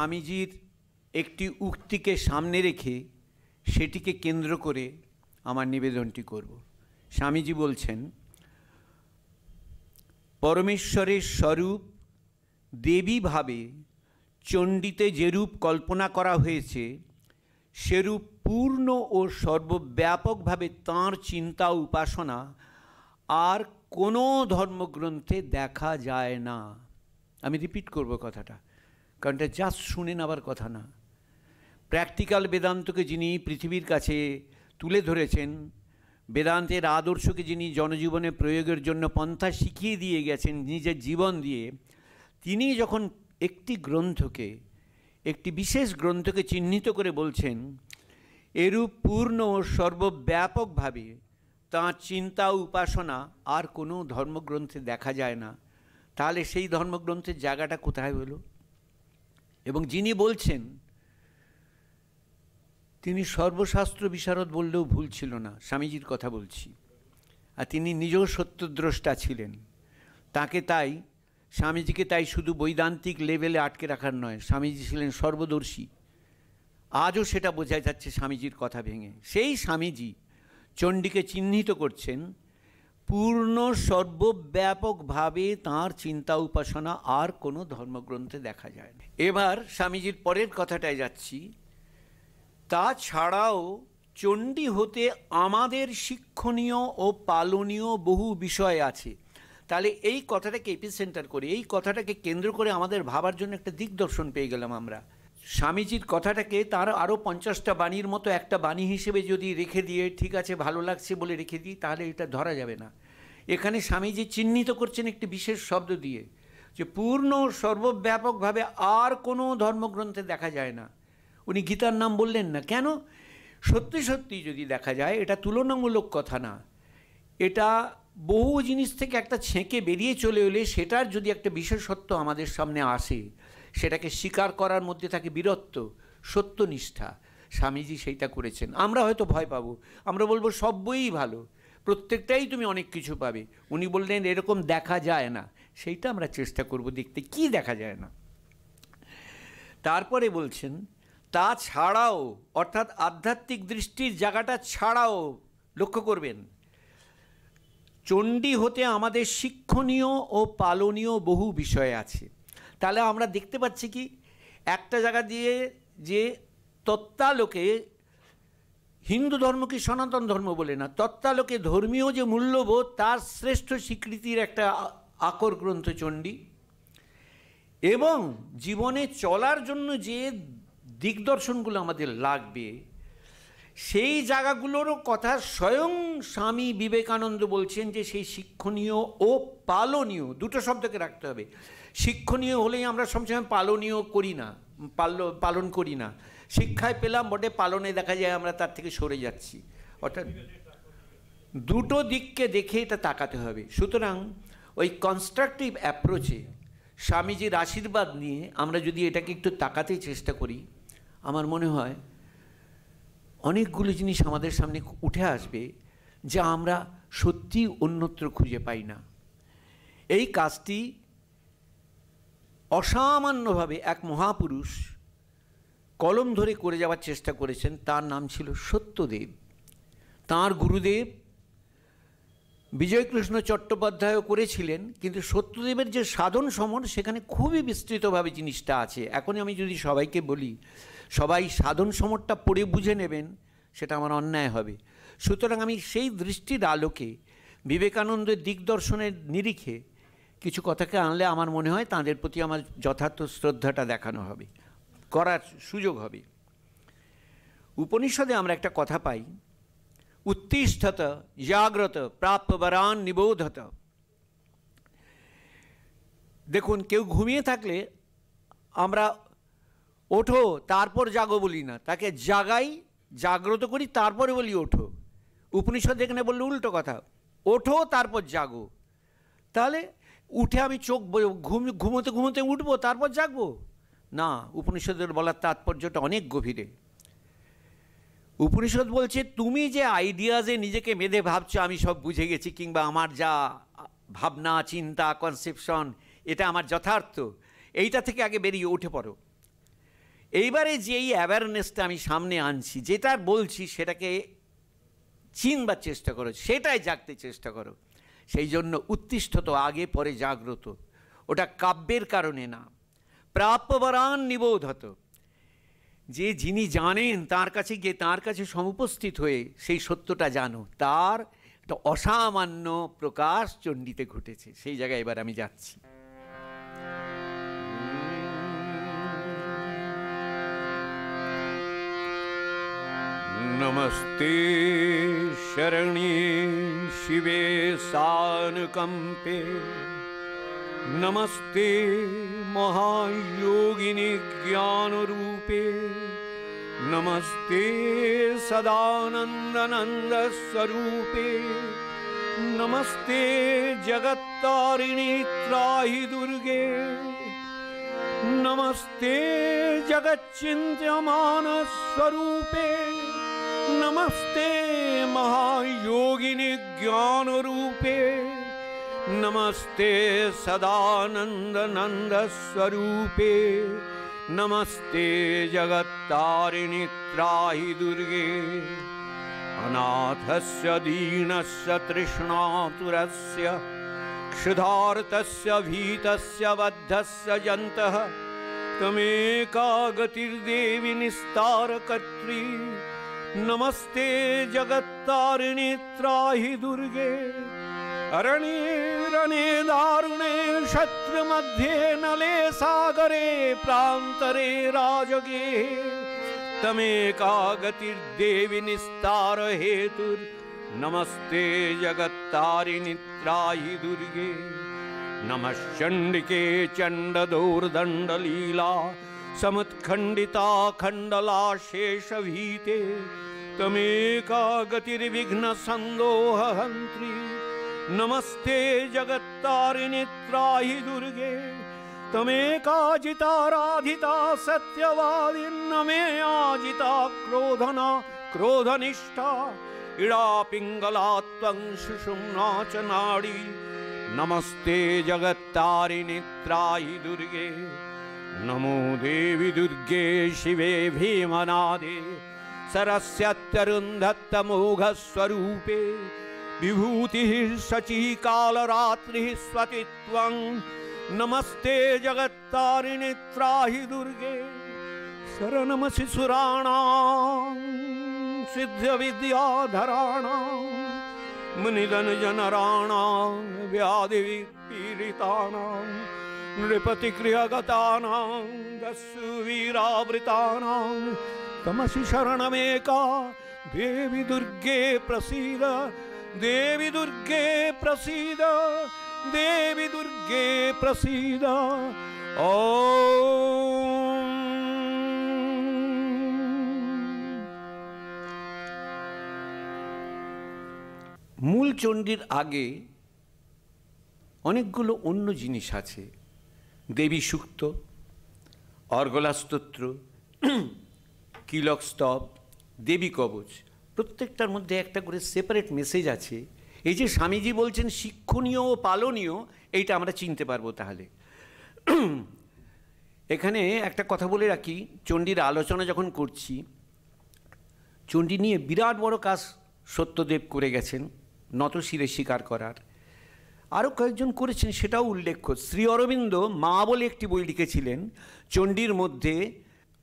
স্বামীজির একটি উক্তিকে সামনে রেখে সেটিকে কেন্দ্র করে আমার নিবেদনটি করব স্বামীজি বলছেন পরমেশ্বরের স্বরূপ দেবীভাবে চণ্ডীতে যেরূপ কল্পনা করা হয়েছে সেরূপ পূর্ণ ও সর্বব্যাপকভাবে তাঁর চিন্তা উপাসনা আর কোনো ধর্মগ্রন্থে দেখা যায় না আমি রিপিট করব কথাটা কারণ এটা জাস্ট শুনে নেওয়ার কথা না প্র্যাকটিক্যাল বেদান্তকে যিনি পৃথিবীর কাছে তুলে ধরেছেন বেদান্তের আদর্শকে যিনি জনজীবনে প্রয়োগের জন্য পন্থা শিখিয়ে দিয়ে গেছেন নিজের জীবন দিয়ে তিনি যখন একটি গ্রন্থকে একটি বিশেষ গ্রন্থকে চিহ্নিত করে বলছেন এরূপ পূর্ণ ও সর্বব্যাপকভাবে তাঁর চিন্তা উপাসনা আর কোনো ধর্মগ্রন্থে দেখা যায় না তাহলে সেই ধর্মগ্রন্থের জায়গাটা কোথায় হলো এবং যিনি বলছেন তিনি সর্বশাস্ত্র বিশারদ বললেও ভুল ছিল না স্বামীজির কথা বলছি আর তিনি নিজেও সত্যদ্রষ্টা ছিলেন তাকে তাই স্বামীজিকে তাই শুধু বৈদান্তিক লেভেলে আটকে রাখার নয় স্বামীজি ছিলেন সর্বদর্শী আজও সেটা বোঝা যাচ্ছে স্বামীজির কথা ভেঙে সেই স্বামীজি চণ্ডীকে চিহ্নিত করছেন পূর্ণ সর্বব্যাপকভাবে তাঁর চিন্তা উপাসনা আর কোনো ধর্মগ্রন্থে দেখা যায় না এবার স্বামীজির পরের কথাটায় যাচ্ছি তাছাড়াও চণ্ডী হতে আমাদের শিক্ষণীয় ও পালনীয় বহু বিষয় আছে তাহলে এই কথাটাকে এপিসেন্টার করে এই কথাটাকে কেন্দ্র করে আমাদের ভাবার জন্য একটা দিগদর্শন পেয়ে গেলাম আমরা স্বামীজির কথাটাকে তার আরও পঞ্চাশটা বাণীর মতো একটা বাণী হিসেবে যদি রেখে দিয়ে ঠিক আছে ভালো লাগছে বলে রেখে দিই তাহলে এটা ধরা যাবে না এখানে স্বামীজি চিহ্নিত করছেন একটি বিশেষ শব্দ দিয়ে যে পূর্ণ সর্বব্যাপকভাবে আর কোনো ধর্মগ্রন্থে দেখা যায় না উনি গীতার নাম বললেন না কেন সত্যি সত্যি যদি দেখা যায় এটা তুলনামূলক কথা না এটা বহু জিনিস থেকে একটা ছেঁকে বেরিয়ে চলে এলে সেটার যদি একটা বিশেষত্ব আমাদের সামনে আসে সেটাকে স্বীকার করার মধ্যে থাকে বীরত্ব সত্যনিষ্ঠা স্বামীজি সেইটা করেছেন আমরা হয়তো ভয় পাবো আমরা বলবো সব বইই ভালো প্রত্যেকটাই তুমি অনেক কিছু পাবে উনি বললেন এরকম দেখা যায় না সেইটা আমরা চেষ্টা করব দেখতে কি দেখা যায় না তারপরে বলছেন তা ছাড়াও অর্থাৎ আধ্যাত্মিক দৃষ্টির জায়গাটা ছাড়াও লক্ষ্য করবেন চণ্ডী হতে আমাদের শিক্ষণীয় ও পালনীয় বহু বিষয় আছে তাহলে আমরা দেখতে পাচ্ছি কি একটা জায়গা দিয়ে যে তত্ত্বালোকে হিন্দু ধর্মকে সনাতন ধর্ম বলে না তত্ত্বালোকে ধর্মীয় যে মূল্যবোধ তার শ্রেষ্ঠ স্বীকৃতির একটা আকর গ্রন্থ চণ্ডী এবং জীবনে চলার জন্য যে দিগদর্শনগুলো আমাদের লাগবে সেই জায়গাগুলোরও কথা স্বয়ং স্বামী বিবেকানন্দ বলছেন যে সেই শিক্ষণীয় ও পালনীয় দুটো শব্দকে রাখতে হবে শিক্ষণীয় হলেই আমরা সবসময় পালনীয় করি না পাল পালন করি না শিক্ষায় পেলাম বটে পালনে দেখা যায় আমরা তার থেকে সরে যাচ্ছি অর্থাৎ দুটো দিককে দেখে এটা তাকাতে হবে সুতরাং ওই কনস্ট্রাকটিভ অ্যাপ্রোচে স্বামীজির আশীর্বাদ নিয়ে আমরা যদি এটাকে একটু তাকাতে চেষ্টা করি আমার মনে হয় অনেকগুলো জিনিস আমাদের সামনে উঠে আসবে যা আমরা সত্যি অন্যত্র খুঁজে পাই না এই কাজটি অসামান্যভাবে এক মহাপুরুষ কলম ধরে করে যাওয়ার চেষ্টা করেছেন তার নাম ছিল সত্যদেব তার গুরুদেব বিজয়কৃষ্ণ চট্টোপাধ্যায়ও করেছিলেন কিন্তু সত্যদেবের যে সাধন সমর সেখানে খুবই বিস্তৃতভাবে জিনিসটা আছে এখনই আমি যদি সবাইকে বলি সবাই সাধন সমরটা পড়ে বুঝে নেবেন সেটা আমার অন্যায় হবে সুতরাং আমি সেই দৃষ্টির আলোকে বিবেকানন্দের দিগদর্শনের নিরিখে কিছু কথাকে আনলে আমার মনে হয় তাঁদের প্রতি আমার যথার্থ শ্রদ্ধাটা দেখানো হবে করার সুযোগ হবে উপনিষদে আমরা একটা কথা পাই উত্তিষ্ঠত জাগ্রত প্রাপ্যবরান নিবোধত দেখুন কেউ ঘুমিয়ে থাকলে আমরা ওঠো তারপর জাগো বলি না তাকে জাগাই জাগ্রত করি তারপরে বলি ওঠো উপনিষদ এখানে বললে উল্টো কথা ওঠো তারপর জাগো তাহলে উঠে আমি চোখ ঘুম ঘুমোতে ঘুমোতে উঠবো তারপর জাগবো না উপনিষদের বলার তাৎপর্যটা অনেক গভীরে উপনিষদ বলছে তুমি যে আইডিয়াজে নিজেকে মেধে ভাবছো আমি সব বুঝে গেছি কিংবা আমার যা ভাবনা চিন্তা কনসেপশন এটা আমার যথার্থ এইটা থেকে আগে বেরিয়ে উঠে পড়ো এইবারে যেই অ্যাওয়ারনেসটা আমি সামনে আনছি যেটা বলছি সেটাকে চিনবার চেষ্টা করো সেটাই জাগতে চেষ্টা করো সেই জন্য উত্তিষ্ঠত আগে পরে জাগ্রত ওটা কাব্যের কারণে না প্রাপ্যবরান নিবোধত যে যিনি জানেন তার কাছে গিয়ে তার কাছে সমুপস্থিত হয়ে সেই সত্যটা জানো তার একটা অসামান্য প্রকাশ চণ্ডীতে ঘটেছে সেই জায়গায় এবার আমি যাচ্ছি নমস্তে শরণী শিবে सानुकम्पे नमस्ते महायोगिनि ज्ञानरूपे नमस्ते सदानन्दनन्दस्वरूपे नमस्ते जगत्तारिणि त्राहि दुर्गे नमस्ते जगच्चिन्त्यमानस्वरूपे नमस्ते महायोगिनि ज्ञानरूपे नमस्ते स्वरूपे नमस्ते जगत्तारिणी त्राहि दुर्गे अनाथस्य दीनस्य तृष्णातुरस्य क्षुधार्तस्य भीतस्य बद्धस्य जन्तः त्वमेका गतिर्देवि निस्तारकर्त्री नमस्ते जगत्तारिणी त्राहि दुर्गे रणे दारुणे शत्रुमध्ये नले सागरे प्रांतरे राजगे तमेका हेतु नमस्ते जगत्तारिणित्रायि दुर्गे लीला समत्खंडिता खंडला शेष भीते तमेका हंत्री नमस्ते जगत्तारिणि त्राहि दुर्गे तमेकाजिताराधिता सत्यवादिर्नमे आजिता क्रोधना क्रोधनिष्ठा इडापिङ्गला त्वं सुषुम्ना च नाडी नमस्ते जगत्तारिणि दुर्गे नमो देवी दुर्गे शिवे भीमनादे सरस्यत्यरुन्धत्तमोघस्वरूपे विभूति शची कालरात्रि स्वति नमस्ते जगत्तारिणि त्राहि दुर्गे शरणमसि सुराणां सिद्धविद्याधराणां मुनिदनजनराणां व्याधिपीडितानां नृपतिक्रियगतानां दस्युवीरावृतानां तमसि शरणमेका देवी दुर्गे प्रसीद देवि दुर्गे प्रसीद देवि दुर्गे प्रसीद ॐ মূল চণ্ডীর আগে অনেকগুলো অন্য জিনিস আছে দেবী সুক্ত অর্গলাস্তোত্র কিলক স্তব দেবী কবচ প্রত্যেকটার মধ্যে একটা করে সেপারেট মেসেজ আছে এই যে স্বামীজি বলছেন শিক্ষণীয় ও পালনীয় এইটা আমরা চিনতে পারবো তাহলে এখানে একটা কথা বলে রাখি চণ্ডীর আলোচনা যখন করছি চণ্ডী নিয়ে বিরাট বড় কাজ সত্যদেব করে গেছেন নত শিরে স্বীকার করার আরও কয়েকজন করেছেন সেটাও উল্লেখ্য শ্রী অরবিন্দ মা বলে একটি বই লিখেছিলেন চণ্ডীর মধ্যে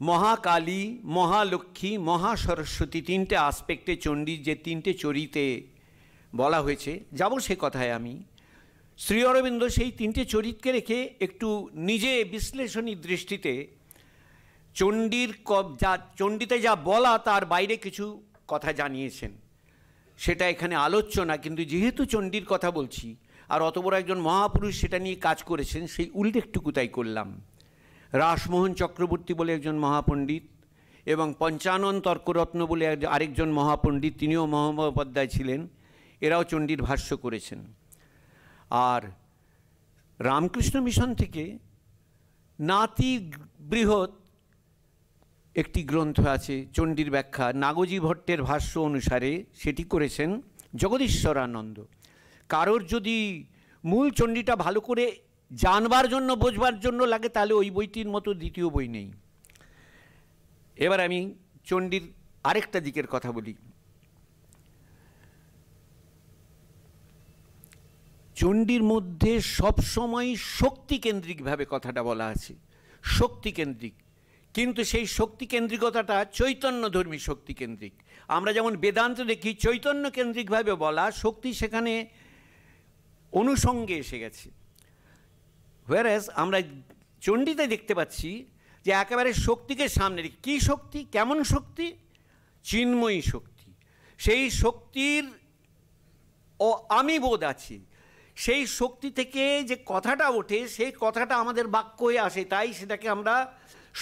মহাকালী মহালক্ষ্মী মহাসরস্বতী তিনটে আসপেক্টে চণ্ডীর যে তিনটে চরিতে বলা হয়েছে যাব সে কথায় আমি শ্রী অরবিন্দ সেই তিনটে চরিতকে রেখে একটু নিজে বিশ্লেষণী দৃষ্টিতে চণ্ডীর কব যা চণ্ডীতে যা বলা তার বাইরে কিছু কথা জানিয়েছেন সেটা এখানে আলোচ্য না কিন্তু যেহেতু চণ্ডীর কথা বলছি আর অত বড় একজন মহাপুরুষ সেটা নিয়ে কাজ করেছেন সেই উল্লেখটুকু তাই করলাম রাসমোহন চক্রবর্তী বলে একজন মহাপণ্ডিত এবং পঞ্চানন তর্করত্ন বলে আরেকজন মহাপণ্ডিত তিনিও মহামহোপাধ্যায় ছিলেন এরাও চণ্ডীর ভাষ্য করেছেন আর রামকৃষ্ণ মিশন থেকে নাতি বৃহৎ একটি গ্রন্থ আছে চণ্ডীর ব্যাখ্যা নাগজী ভট্টের ভাষ্য অনুসারে সেটি করেছেন জগদীশ্বরানন্দ কারোর যদি মূল চণ্ডীটা ভালো করে জানবার জন্য বোঝবার জন্য লাগে তাহলে ওই বইটির মতো দ্বিতীয় বই নেই এবার আমি চণ্ডীর আরেকটা দিকের কথা বলি চণ্ডীর মধ্যে সবসময় শক্তিকেন্দ্রিকভাবে কথাটা বলা আছে শক্তিকেন্দ্রিক কিন্তু সেই শক্তিকেন্দ্রিকতাটা চৈতন্যধর্মী শক্তিকেন্দ্রিক আমরা যেমন বেদান্ত দেখি চৈতন্য কেন্দ্রিকভাবে বলা শক্তি সেখানে অনুষঙ্গে এসে গেছে হোয়ারাস আমরা চণ্ডীতে দেখতে পাচ্ছি যে একেবারে শক্তিকে সামনে রেখে কী শক্তি কেমন শক্তি চিন্ময়ী শক্তি সেই শক্তির ও আমি বোধ আছে সেই শক্তি থেকে যে কথাটা ওঠে সেই কথাটা আমাদের বাক্য হয়ে আসে তাই সেটাকে আমরা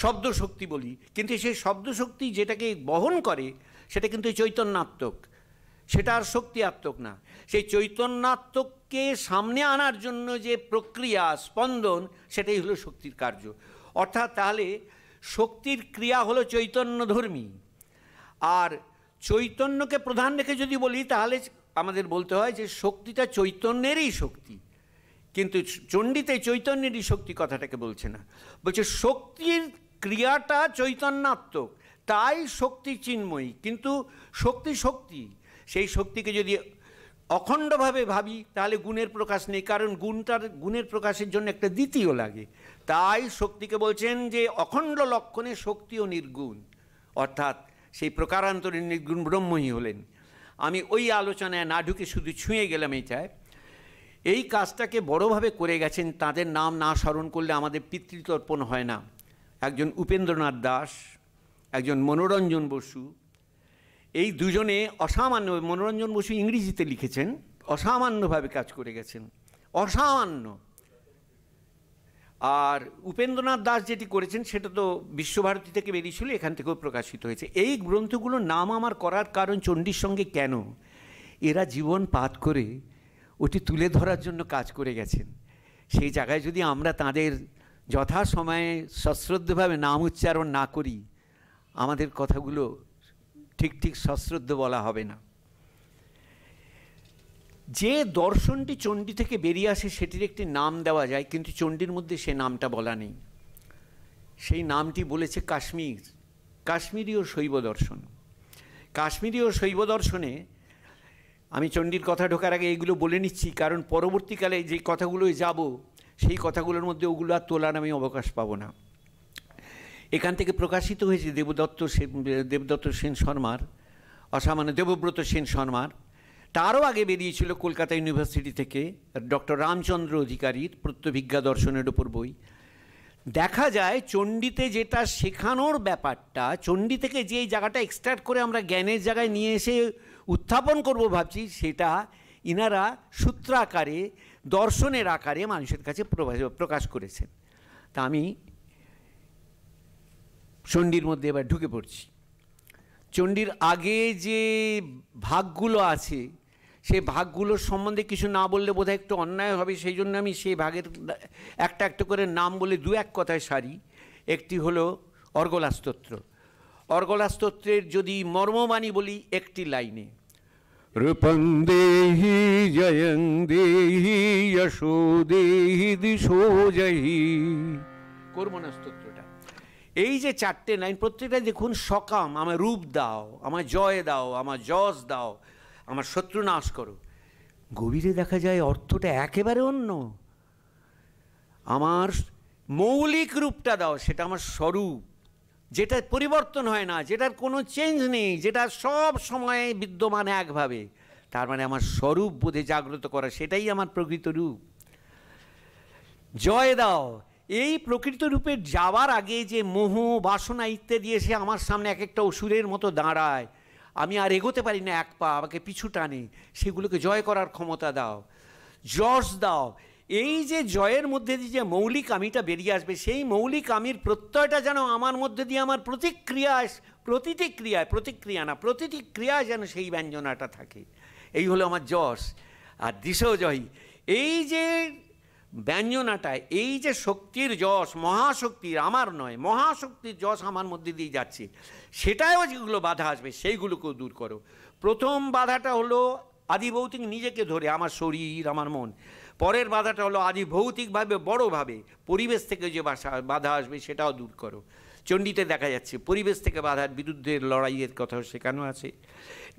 শব্দ শক্তি বলি কিন্তু সেই শব্দ শক্তি যেটাকে বহন করে সেটা কিন্তু চৈতন্যাত্মক সেটা আর আত্মক না সেই চৈতন্যাত্মককে সামনে আনার জন্য যে প্রক্রিয়া স্পন্দন সেটাই হলো শক্তির কার্য অর্থাৎ তাহলে শক্তির ক্রিয়া হলো চৈতন্যধর্মী আর চৈতন্যকে প্রধান রেখে যদি বলি তাহলে আমাদের বলতে হয় যে শক্তিটা চৈতন্যেরই শক্তি কিন্তু চণ্ডীতে চৈতন্যেরই শক্তি কথাটাকে বলছে না বলছে শক্তির ক্রিয়াটা চৈতন্যাত্মক তাই শক্তি চিন্ময়ী কিন্তু শক্তি শক্তি সেই শক্তিকে যদি অখণ্ডভাবে ভাবি তাহলে গুণের প্রকাশ নেই কারণ গুণটার গুণের প্রকাশের জন্য একটা দ্বিতীয় লাগে তাই শক্তিকে বলছেন যে অখণ্ড লক্ষণে শক্তিও নির্গুণ অর্থাৎ সেই প্রকারান্তরের নির্গুণ ব্রহ্মই হলেন আমি ওই আলোচনায় না ঢুকে শুধু ছুঁয়ে গেলাম এইটায় এই কাজটাকে বড়োভাবে করে গেছেন তাদের নাম না স্মরণ করলে আমাদের পিতৃতর্পণ হয় না একজন উপেন্দ্রনাথ দাস একজন মনোরঞ্জন বসু এই দুজনে অসামান্য মনোরঞ্জন বসু ইংরেজিতে লিখেছেন অসামান্যভাবে কাজ করে গেছেন অসামান্য আর উপেন্দ্রনাথ দাস যেটি করেছেন সেটা তো বিশ্বভারতী থেকে বেরিয়েছিল এখান থেকেও প্রকাশিত হয়েছে এই গ্রন্থগুলোর নাম আমার করার কারণ চণ্ডীর সঙ্গে কেন এরা জীবন পাত করে ওটি তুলে ধরার জন্য কাজ করে গেছেন সেই জায়গায় যদি আমরা তাদের যথাসময়ে সশ্রদ্ধভাবে নাম উচ্চারণ না করি আমাদের কথাগুলো ঠিক ঠিক সশ্রদ্ধ বলা হবে না যে দর্শনটি চণ্ডী থেকে বেরিয়ে আসে সেটির একটি নাম দেওয়া যায় কিন্তু চণ্ডীর মধ্যে সে নামটা বলা নেই সেই নামটি বলেছে কাশ্মীর কাশ্মীরীয় শৈব দর্শন কাশ্মীরীয় শৈব দর্শনে আমি চণ্ডীর কথা ঢোকার আগে এগুলো বলে নিচ্ছি কারণ পরবর্তীকালে যে কথাগুলোই যাব সেই কথাগুলোর মধ্যে ওগুলো আর তোলার আমি অবকাশ পাবো না এখান থেকে প্রকাশিত হয়েছে দেবদত্ত দেবদত্ত সেন শর্মার অসামান্য দেবব্রত সেন শর্মার তারও আগে বেরিয়েছিল কলকাতা ইউনিভার্সিটি থেকে ডক্টর রামচন্দ্র অধিকারীর প্রত্যভিজ্ঞা দর্শনের ওপর বই দেখা যায় চণ্ডীতে যেটা শেখানোর ব্যাপারটা চণ্ডী থেকে যে জায়গাটা এক্সট্রাক্ট করে আমরা জ্ঞানের জায়গায় নিয়ে এসে উত্থাপন করব ভাবছি সেটা ইনারা সূত্রাকারে দর্শনের আকারে মানুষের কাছে প্রকাশ করেছেন তা আমি চণ্ডীর মধ্যে এবার ঢুকে পড়ছি চণ্ডীর আগে যে ভাগগুলো আছে সেই ভাগগুলোর সম্বন্ধে কিছু না বললে বোধহয় একটু অন্যায় হবে সেই জন্য আমি সেই ভাগের একটা একটা করে নাম বলে দু এক কথায় সারি একটি হলো অর্গলাস্তোত্র অর্গলাস্তোত্রের যদি মর্মবাণী বলি একটি লাইনে রূপং দেহি জয়ং দেহি যশো দেহি দিশো জয়ী কর্মনাস্তোত্র এই যে চারটে লাইন প্রত্যেকটাই দেখুন সকাম আমার রূপ দাও আমার জয় দাও আমার যশ দাও আমার শত্রু নাশ করো গভীরে দেখা যায় অর্থটা একেবারে অন্য আমার মৌলিক রূপটা দাও সেটা আমার স্বরূপ যেটা পরিবর্তন হয় না যেটার কোনো চেঞ্জ নেই যেটা সব সময়ে বিদ্যমান একভাবে তার মানে আমার স্বরূপ বোধে জাগ্রত করা সেটাই আমার প্রকৃত রূপ জয় দাও এই প্রকৃত রূপে যাওয়ার আগে যে মোহ বাসনা ইত্যাদি এসে আমার সামনে এক একটা অসুরের মতো দাঁড়ায় আমি আর এগোতে পারি না এক পা আমাকে পিছু টানে সেগুলোকে জয় করার ক্ষমতা দাও যশ দাও এই যে জয়ের মধ্যে দিয়ে যে মৌলিক আমিটা বেরিয়ে আসবে সেই মৌলিক আমির প্রত্যয়টা যেন আমার মধ্যে দিয়ে আমার প্রতিক্রিয়া প্রতিটি ক্রিয়ায় প্রতিক্রিয়া না প্রতিটি ক্রিয়া যেন সেই ব্যঞ্জনাটা থাকে এই হলো আমার যশ আর জয় এই যে ব্যঞ্জনাটায় এই যে শক্তির যশ মহাশক্তির আমার নয় মহাশক্তির যশ আমার মধ্যে দিয়ে যাচ্ছে সেটাও যেগুলো বাধা আসবে সেইগুলোকেও দূর করো প্রথম বাধাটা হলো আদিভৌতিক নিজেকে ধরে আমার শরীর আমার মন পরের বাধাটা হলো আদিভৌতিকভাবে বড়োভাবে পরিবেশ থেকে যে বাসা বাধা আসবে সেটাও দূর করো চণ্ডীতে দেখা যাচ্ছে পরিবেশ থেকে বাধার বিরুদ্ধে লড়াইয়ের কথাও শেখানো আছে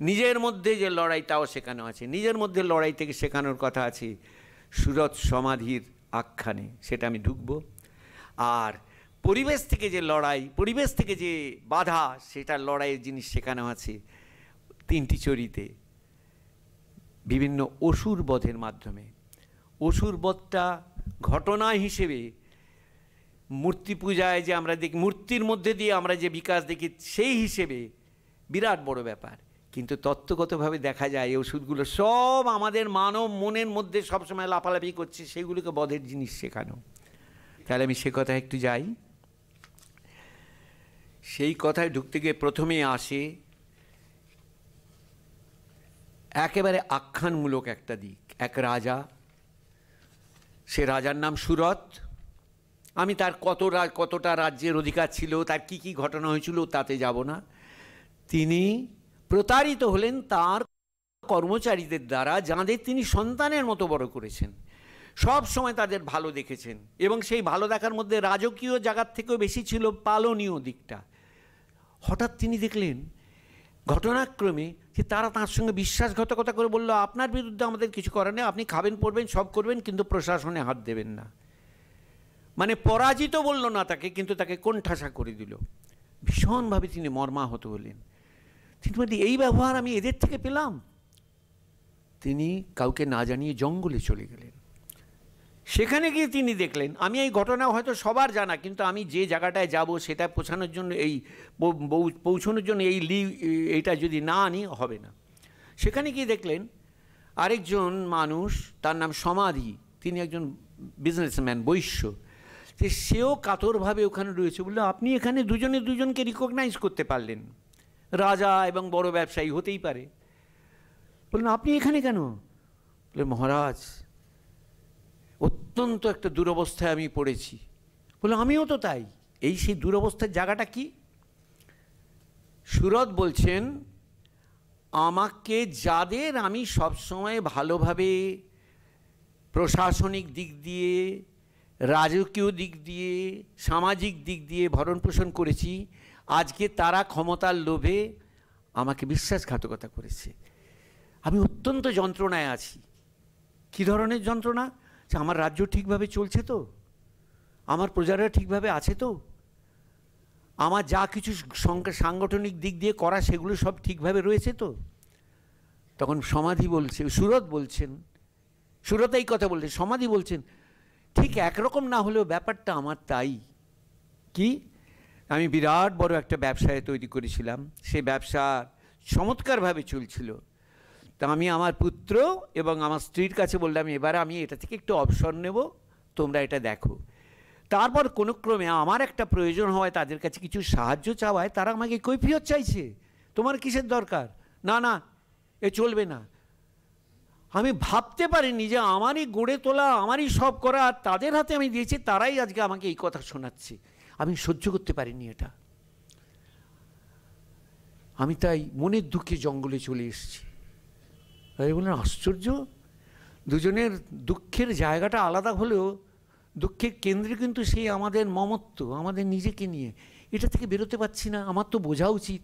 নিজের মধ্যে যে লড়াইটাও শেখানো আছে নিজের মধ্যে লড়াই থেকে শেখানোর কথা আছে সুরত সমাধির আখ্যানে সেটা আমি ঢুকব আর পরিবেশ থেকে যে লড়াই পরিবেশ থেকে যে বাধা সেটা লড়াইয়ের জিনিস শেখানো আছে তিনটি চরিতে বিভিন্ন অসুর বধের মাধ্যমে অসুর বধটা ঘটনা হিসেবে মূর্তি পূজায় যে আমরা দেখি মূর্তির মধ্যে দিয়ে আমরা যে বিকাশ দেখি সেই হিসেবে বিরাট বড় ব্যাপার কিন্তু তত্ত্বগতভাবে দেখা যায় এই ওষুধগুলো সব আমাদের মানব মনের মধ্যে সবসময় লাফালাফি করছে সেগুলোকে বধের জিনিস শেখানো তাহলে আমি সে কথা একটু যাই সেই কথায় ঢুকতে গিয়ে প্রথমে আসে একেবারে আখ্যানমূলক একটা দিক এক রাজা সে রাজার নাম সুরত আমি তার কত কতটা রাজ্যের অধিকার ছিল তার কি কি ঘটনা হয়েছিল তাতে যাব না তিনি প্রতারিত হলেন তার কর্মচারীদের দ্বারা যাঁদের তিনি সন্তানের মতো বড় করেছেন সব সময় তাদের ভালো দেখেছেন এবং সেই ভালো দেখার মধ্যে রাজকীয় জায়গার থেকেও বেশি ছিল পালনীয় দিকটা হঠাৎ তিনি দেখলেন ঘটনাক্রমে যে তারা তার সঙ্গে বিশ্বাসঘাতকতা করে বলল আপনার বিরুদ্ধে আমাদের কিছু করার নেই আপনি খাবেন পড়বেন সব করবেন কিন্তু প্রশাসনে হাত দেবেন না মানে পরাজিত বলল না তাকে কিন্তু তাকে কোণঠাসা করে দিল ভীষণভাবে তিনি মর্মাহত হলেন তিনি এই ব্যবহার আমি এদের থেকে পেলাম তিনি কাউকে না জানিয়ে জঙ্গলে চলে গেলেন সেখানে গিয়ে তিনি দেখলেন আমি এই ঘটনা হয়তো সবার জানা কিন্তু আমি যে জায়গাটায় যাব সেটা পৌঁছানোর জন্য এই পৌঁছানোর জন্য এই লি এইটা যদি না আনি হবে না সেখানে গিয়ে দেখলেন আরেকজন মানুষ তার নাম সমাধি তিনি একজন বিজনেসম্যান বৈশ্য সেও কাতরভাবে ওখানে রয়েছে বললো আপনি এখানে দুজনে দুজনকে রিকগনাইজ করতে পারলেন রাজা এবং বড় ব্যবসায়ী হতেই পারে বললেন আপনি এখানে কেন বললেন মহারাজ অত্যন্ত একটা দুরবস্থায় আমি পড়েছি বলল আমিও তো তাই এই সেই দুরবস্থার জায়গাটা কি সুরত বলছেন আমাকে যাদের আমি সবসময় ভালোভাবে প্রশাসনিক দিক দিয়ে রাজকীয় দিক দিয়ে সামাজিক দিক দিয়ে ভরণ পোষণ করেছি আজকে তারা ক্ষমতার লোভে আমাকে বিশ্বাসঘাতকতা করেছে আমি অত্যন্ত যন্ত্রণায় আছি কি ধরনের যন্ত্রণা যে আমার রাজ্য ঠিকভাবে চলছে তো আমার প্রজারা ঠিকভাবে আছে তো আমার যা কিছু সাংগঠনিক দিক দিয়ে করা সেগুলো সব ঠিকভাবে রয়েছে তো তখন সমাধি বলছে সুরত বলছেন সুরত এই কথা বলছে সমাধি বলছেন ঠিক একরকম না হলেও ব্যাপারটা আমার তাই কি আমি বিরাট বড় একটা ব্যবসায় তৈরি করেছিলাম সেই ব্যবসা চমৎকারভাবে চলছিল তা আমি আমার পুত্র এবং আমার স্ত্রীর কাছে বললাম এবার আমি এটা থেকে একটু অবসর নেব তোমরা এটা দেখো তারপর কোনো ক্রমে আমার একটা প্রয়োজন হওয়ায় তাদের কাছে কিছু সাহায্য চাওয়ায় তারা আমাকে কৈফিয়ত চাইছে তোমার কিসের দরকার না না এ চলবে না আমি ভাবতে পারিনি যে আমারই গড়ে তোলা আমারই সব করা তাদের হাতে আমি দিয়েছি তারাই আজকে আমাকে এই কথা শোনাচ্ছে আমি সহ্য করতে পারিনি এটা আমি তাই মনের দুঃখে জঙ্গলে চলে এসেছি তাই বললেন আশ্চর্য দুজনের দুঃখের জায়গাটা আলাদা হলেও দুঃখের কেন্দ্রে কিন্তু সেই আমাদের মমত্ব আমাদের নিজেকে নিয়ে এটা থেকে বেরোতে পারছি না আমার তো বোঝা উচিত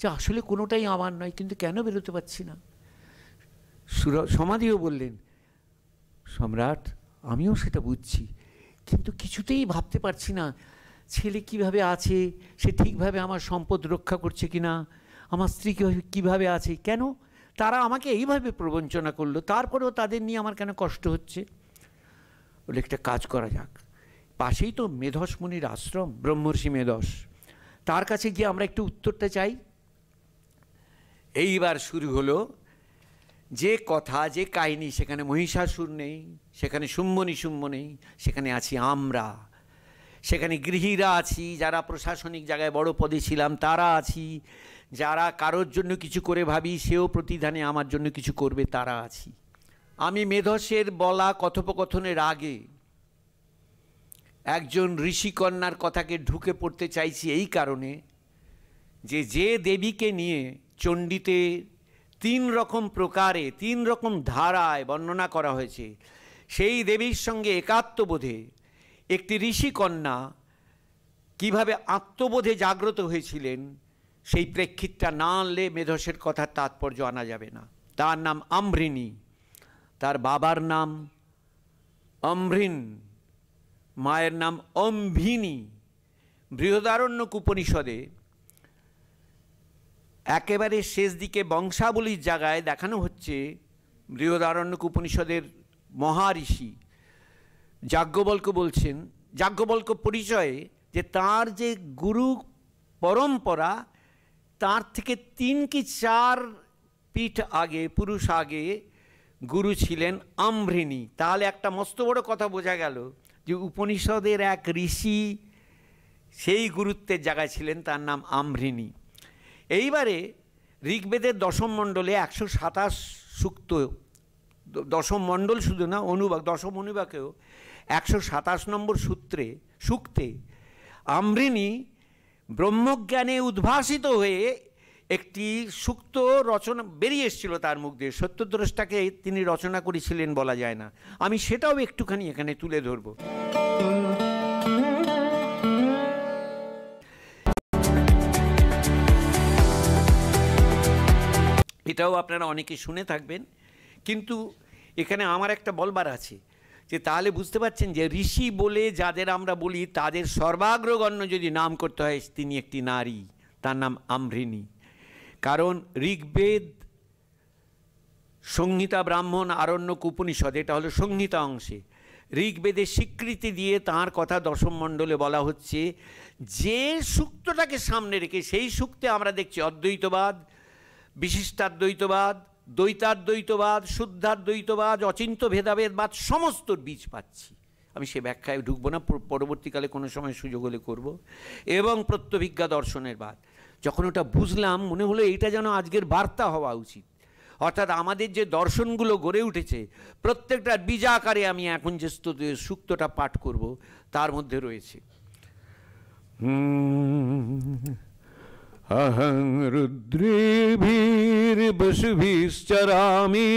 যে আসলে কোনোটাই আমার নয় কিন্তু কেন বেরোতে পারছি না সমাধিও বললেন সম্রাট আমিও সেটা বুঝছি কিন্তু কিছুতেই ভাবতে পারছি না ছেলে কিভাবে আছে সে ঠিকভাবে আমার সম্পদ রক্ষা করছে কি না আমার স্ত্রী কীভাবে আছে কেন তারা আমাকে এইভাবে প্রবঞ্চনা করলো তারপরেও তাদের নিয়ে আমার কেন কষ্ট হচ্ছে বলে একটা কাজ করা যাক পাশেই তো মেধস মুনির আশ্রম ব্রহ্মর্ষি মেধস তার কাছে গিয়ে আমরা একটু উত্তরটা চাই এইবার শুরু হলো যে কথা যে কাহিনী সেখানে মহিষাসুর নেই সেখানে শুম্বনি শুম্ব নেই সেখানে আছি আমরা সেখানে গৃহীরা আছি যারা প্রশাসনিক জায়গায় বড় পদে ছিলাম তারা আছি যারা কারোর জন্য কিছু করে ভাবি সেও প্রতিধানে আমার জন্য কিছু করবে তারা আছি আমি মেধসের বলা কথোপকথনের আগে একজন ঋষিকন্যার কথাকে ঢুকে পড়তে চাইছি এই কারণে যে যে দেবীকে নিয়ে চণ্ডীতে তিন রকম প্রকারে তিন রকম ধারায় বর্ণনা করা হয়েছে সেই দেবীর সঙ্গে একাত্মবোধে একটি ঋষিকন্যা কিভাবে আত্মবোধে জাগ্রত হয়েছিলেন সেই প্রেক্ষিতটা না আনলে মেধসের কথার তাৎপর্য আনা যাবে না তার নাম আমৃণী তার বাবার নাম অম্রিন মায়ের নাম অম্ভিনী বৃহদারণ্য উপনিষদে একেবারে শেষ দিকে বংশাবলীর জায়গায় দেখানো হচ্ছে কুপনিষদের উপনিষদের মহারিষি যাজ্ঞবল্ক বলছেন যাজ্ঞবল্ক পরিচয়ে যে তার যে গুরু পরম্পরা তার থেকে তিন কি চার পিঠ আগে পুরুষ আগে গুরু ছিলেন আম্ভ্রিনী তাহলে একটা মস্ত বড় কথা বোঝা গেল যে উপনিষদের এক ঋষি সেই গুরুত্বের জায়গায় ছিলেন তার নাম আম্ভ্রিনী এইবারে ঋগ্বেদের দশম মণ্ডলে একশো সাতাশ সূক্ত দশম মণ্ডল শুধু না অনুবাক দশম অনুবাকেও একশো সাতাশ নম্বর সূত্রে সূক্তে আমরিনী ব্রহ্মজ্ঞানে উদ্ভাসিত হয়ে একটি সুক্ত রচনা বেরিয়ে এসেছিল তার মুখ দিয়ে সত্যদ্রষ্টাকে তিনি রচনা করেছিলেন বলা যায় না আমি সেটাও একটুখানি এখানে তুলে ধরব এটাও আপনারা অনেকে শুনে থাকবেন কিন্তু এখানে আমার একটা বলবার আছে যে তাহলে বুঝতে পারছেন যে ঋষি বলে যাদের আমরা বলি তাদের সর্বাগ্রগণ্য যদি নাম করতে হয় তিনি একটি নারী তার নাম আমৃণী কারণ ঋগ্বেদ সংহিতা ব্রাহ্মণ আরণ্য উপনিষদ এটা হলো সংহিতা অংশে ঋগ্বেদের স্বীকৃতি দিয়ে তার কথা দশম মণ্ডলে বলা হচ্ছে যে সূক্তটাকে সামনে রেখে সেই সূক্তে আমরা দেখছি অদ্বৈতবাদ বিশিষ্টাদ্বৈতবাদ দ্বৈতার দ্বৈতবাদ শুদ্ধার দ্বৈতবাদ অচিন্ত ভেদাভেদবাদ সমস্ত বীজ পাচ্ছি আমি সে ব্যাখ্যায় ঢুকবো না পরবর্তীকালে কোনো সময় সুযোগ হলে করব এবং প্রত্যভিজ্ঞা দর্শনের বাদ যখন ওটা বুঝলাম মনে হলো এইটা যেন আজকের বার্তা হওয়া উচিত অর্থাৎ আমাদের যে দর্শনগুলো গড়ে উঠেছে প্রত্যেকটা বীজাকারে আমি এখন যে সুক্তটা পাঠ করব তার মধ্যে রয়েছে अहं रुद्रेभिर्वसुभिश्चरामि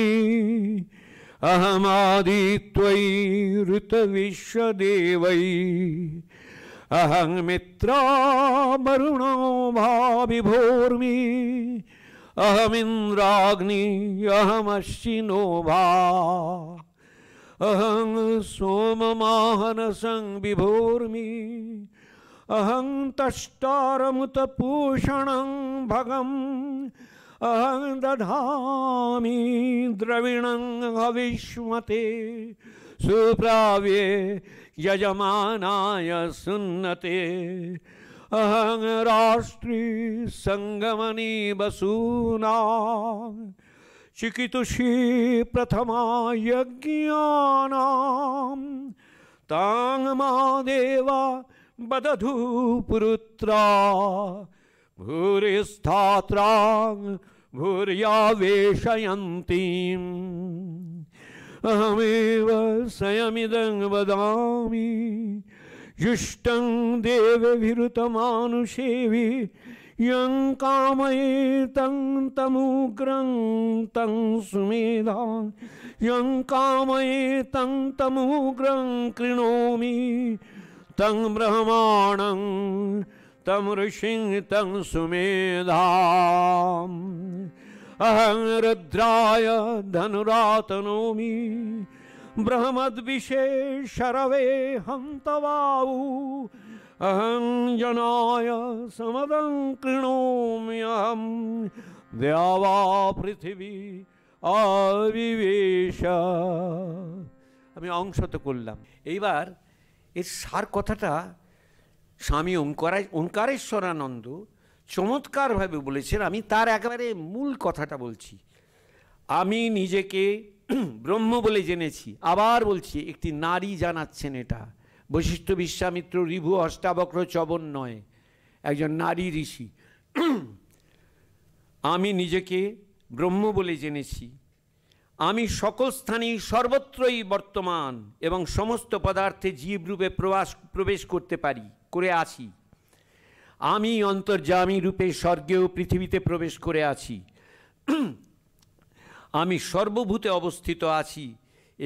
अहमादित्वैरुतविश्वदेवै अहं मित्रामरुणो भाभी अहमिन्द्राग्नि अहमश्चिनो भा अहं सोममाहनसं संभोर्मी अहं तष्टारमुतपूषणं भगम् अहं दधामि द्रविणं हविष्मते सुप्राव्ये यजमानाय सुन्नते अहं राष्ट्रीसङ्गमनी वसूना चिकितुषी प्रथमा यज्ञानां ताङ् मा देवा बदधूपुरुत्रा भूरिस्थात्रां भूर्यावेशयन्तीम् अहमेव स्वयमिदं वदामि जुष्टं देवभिरुतमानुषेवि यं कामये तं तमुग्रं तं सुमेधा यं कामये तं तमुग्रं कृणोमि तं ब्रह्माणं तं ऋषिं तं सुमेधाम् अहं रुद्राय धनुरातनोमि बृहमद्विषे शरवे तवाऊ अहं जनाय समदं कृणोम्यहं द्यावा পৃথিবী অবিবেশ अंश तो তো করলাম এর সার কথাটা স্বামী ওঙ্কারা ওঙ্কারেশ্বরানন্দ চমৎকারভাবে বলেছেন আমি তার একেবারে মূল কথাটা বলছি আমি নিজেকে ব্রহ্ম বলে জেনেছি আবার বলছি একটি নারী জানাচ্ছেন এটা বৈশিষ্ট্য বিশ্বামিত্র রিভু অষ্টাবক্র চবন নয় একজন নারী ঋষি আমি নিজেকে ব্রহ্ম বলে জেনেছি আমি সকল স্থানেই সর্বত্রই বর্তমান এবং সমস্ত পদার্থে জীবরূপে প্রবাস প্রবেশ করতে পারি করে আছি আমি অন্তর্জামী রূপে স্বর্গেও পৃথিবীতে প্রবেশ করে আছি আমি সর্বভূতে অবস্থিত আছি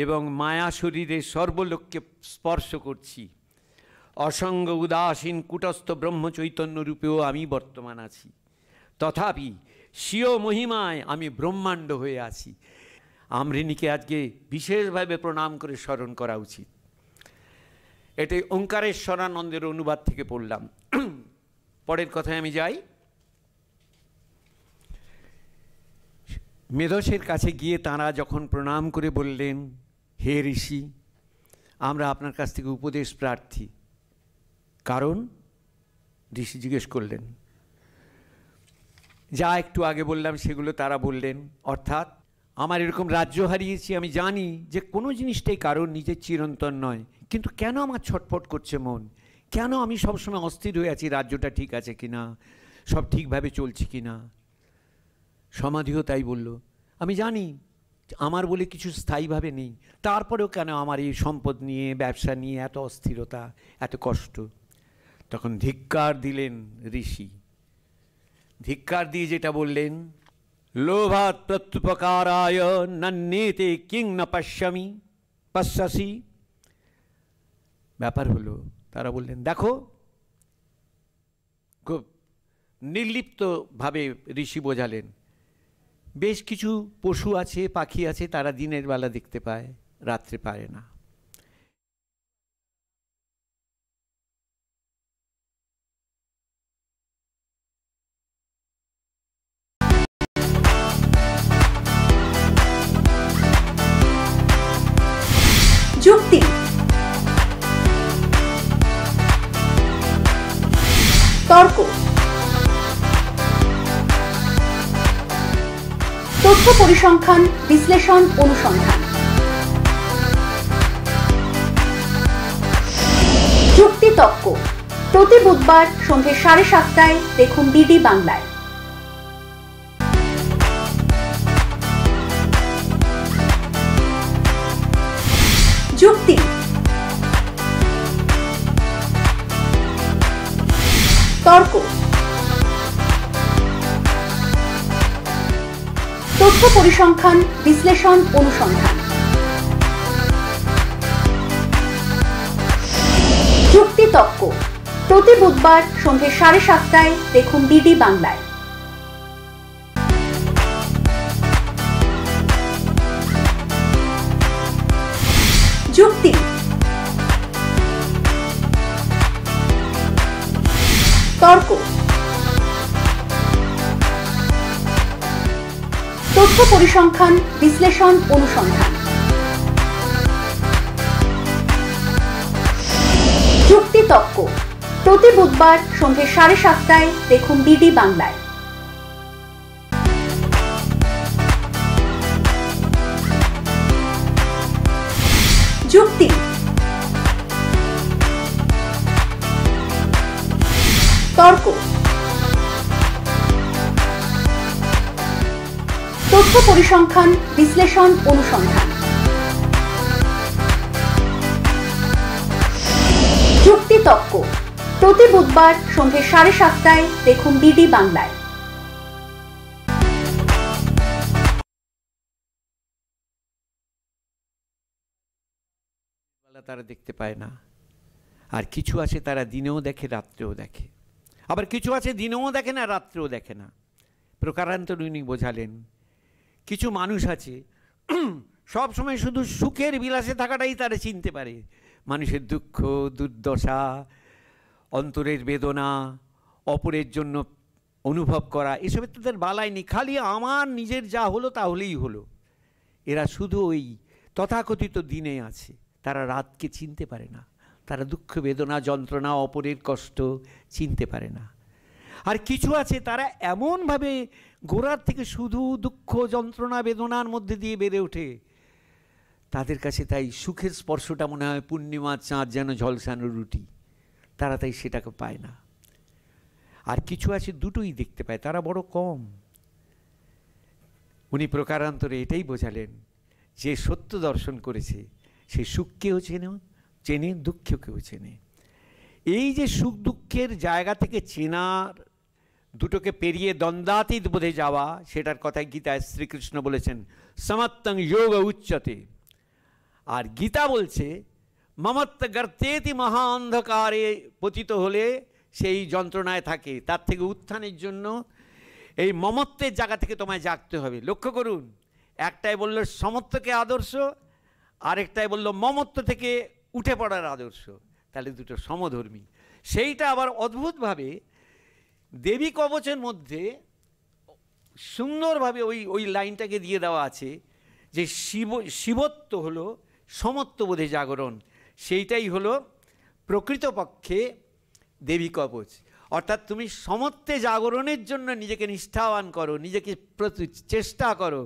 এবং মায়া শরীরে সর্বলোককে স্পর্শ করছি অসঙ্গ উদাসীন কুটস্থ ব্রহ্মচৈতন্য রূপেও আমি বর্তমান আছি তথাপি স্বীয় মহিমায় আমি ব্রহ্মাণ্ড হয়ে আছি আমরিণীকে আজকে বিশেষভাবে প্রণাম করে স্মরণ করা উচিত এটি ওঙ্কারেশ্বরানন্দের অনুবাদ থেকে পড়লাম পরের কথায় আমি যাই মেধসের কাছে গিয়ে তারা যখন প্রণাম করে বললেন হে ঋষি আমরা আপনার কাছ থেকে উপদেশ প্রার্থী কারণ ঋষি জিজ্ঞেস করলেন যা একটু আগে বললাম সেগুলো তারা বললেন অর্থাৎ আমার এরকম রাজ্য হারিয়েছি আমি জানি যে কোনো জিনিসটাই কারোর নিজের চিরন্তন নয় কিন্তু কেন আমার ছটফট করছে মন কেন আমি সবসময় অস্থির হয়ে আছি রাজ্যটা ঠিক আছে কি না সব ঠিকভাবে চলছে কি না সমাধিও তাই বলল আমি জানি আমার বলে কিছু স্থায়ীভাবে নেই তারপরেও কেন আমার এই সম্পদ নিয়ে ব্যবসা নিয়ে এত অস্থিরতা এত কষ্ট তখন ধিক্কার দিলেন ঋষি ধিক্কার দিয়ে যেটা বললেন লোভাত প্রত্যুপকারায় নান্যেতে কিং না পাশ্যামি পাশ্যাসি ব্যাপার হলো তারা বললেন দেখো খুব নির্লিপ্তভাবে ঋষি বোঝালেন বেশ কিছু পশু আছে পাখি আছে তারা দিনের বেলা দেখতে পায় রাত্রে পারে না তর্ক তথ্য পরিসংখ্যান বিশ্লেষণ অনুসন্ধান যুক্তিতক্ক প্রতি বুধবার সন্ধ্যে সাড়ে সাতটায় দেখুন ডিডি বাংলায় যুক্তি তর্ক তথ্য পরিসংখ্যান বিশ্লেষণ অনুসন্ধান যুক্তি তর্ক প্রতি বুধবার সন্ধ্যে সাড়ে সাতটায় দেখুন ডিডি বাংলায় তর্ক তথ্য পরিসংখ্যান বিশ্লেষণ অনুসন্ধান যুক্তি প্রতি বুধবার সন্ধ্যে সাড়ে সাতটায় দেখুন ডিডি বাংলায় তর্ক তথ্য পরিসংখ্যান বিশ্লেষণ অনুসন্ধান যুক্তি তর্ক প্রতি বুধবার সন্ধ্যে সাড়ে সাতটায় দেখুন ডিডি বাংলায় আবার কিছু আছে দিনেও দেখে না রাত্রেও দেখে না প্রকারান্তর উনি বোঝালেন কিছু মানুষ আছে সব সময় শুধু সুখের বিলাসে থাকাটাই তারা চিনতে পারে মানুষের দুঃখ দুর্দশা অন্তরের বেদনা অপরের জন্য অনুভব করা এসবে তাদের বালাই নেই খালি আমার নিজের যা হলো তাহলেই হলো এরা শুধু ওই তথাকথিত দিনে আছে তারা রাতকে চিনতে পারে না তারা দুঃখ বেদনা যন্ত্রণা অপরের কষ্ট চিনতে পারে না আর কিছু আছে তারা এমনভাবে গোড়ার থেকে শুধু দুঃখ যন্ত্রণা বেদনার মধ্যে দিয়ে বেড়ে ওঠে তাদের কাছে তাই সুখের স্পর্শটা মনে হয় পূর্ণিমা চাঁদ যেন ঝলসানো রুটি তারা তাই সেটাকে পায় না আর কিছু আছে দুটোই দেখতে পায় তারা বড় কম উনি প্রকারান্তরে এটাই বোঝালেন যে সত্য দর্শন করেছে সে সুখকেও চেনেও চেনে দুঃখকেও চেনে এই যে সুখ দুঃখের জায়গা থেকে চেনার দুটোকে পেরিয়ে দ্বন্দ্বাতীত বোধে যাওয়া সেটার কথা গীতায় শ্রীকৃষ্ণ বলেছেন সমাত্তং যোগ উচ্চতে আর গীতা বলছে মমত্ব গর্তেতি মহা অন্ধকারে পতিত হলে সেই যন্ত্রণায় থাকে তার থেকে উত্থানের জন্য এই মমত্বের জায়গা থেকে তোমায় জাগতে হবে লক্ষ্য করুন একটাই বললো সমত্বকে আদর্শ আরেকটাই বলল মমত্ব থেকে উঠে পড়ার আদর্শ তাহলে দুটো সমধর্মী সেইটা আবার অদ্ভুতভাবে দেবী কবচের মধ্যে সুন্দরভাবে ওই ওই লাইনটাকে দিয়ে দেওয়া আছে যে শিব শিবত্ব হল সমত্ববোধে জাগরণ সেইটাই হলো প্রকৃতপক্ষে দেবী কবচ অর্থাৎ তুমি সমত্বে জাগরণের জন্য নিজেকে নিষ্ঠাবান করো নিজেকে চেষ্টা করো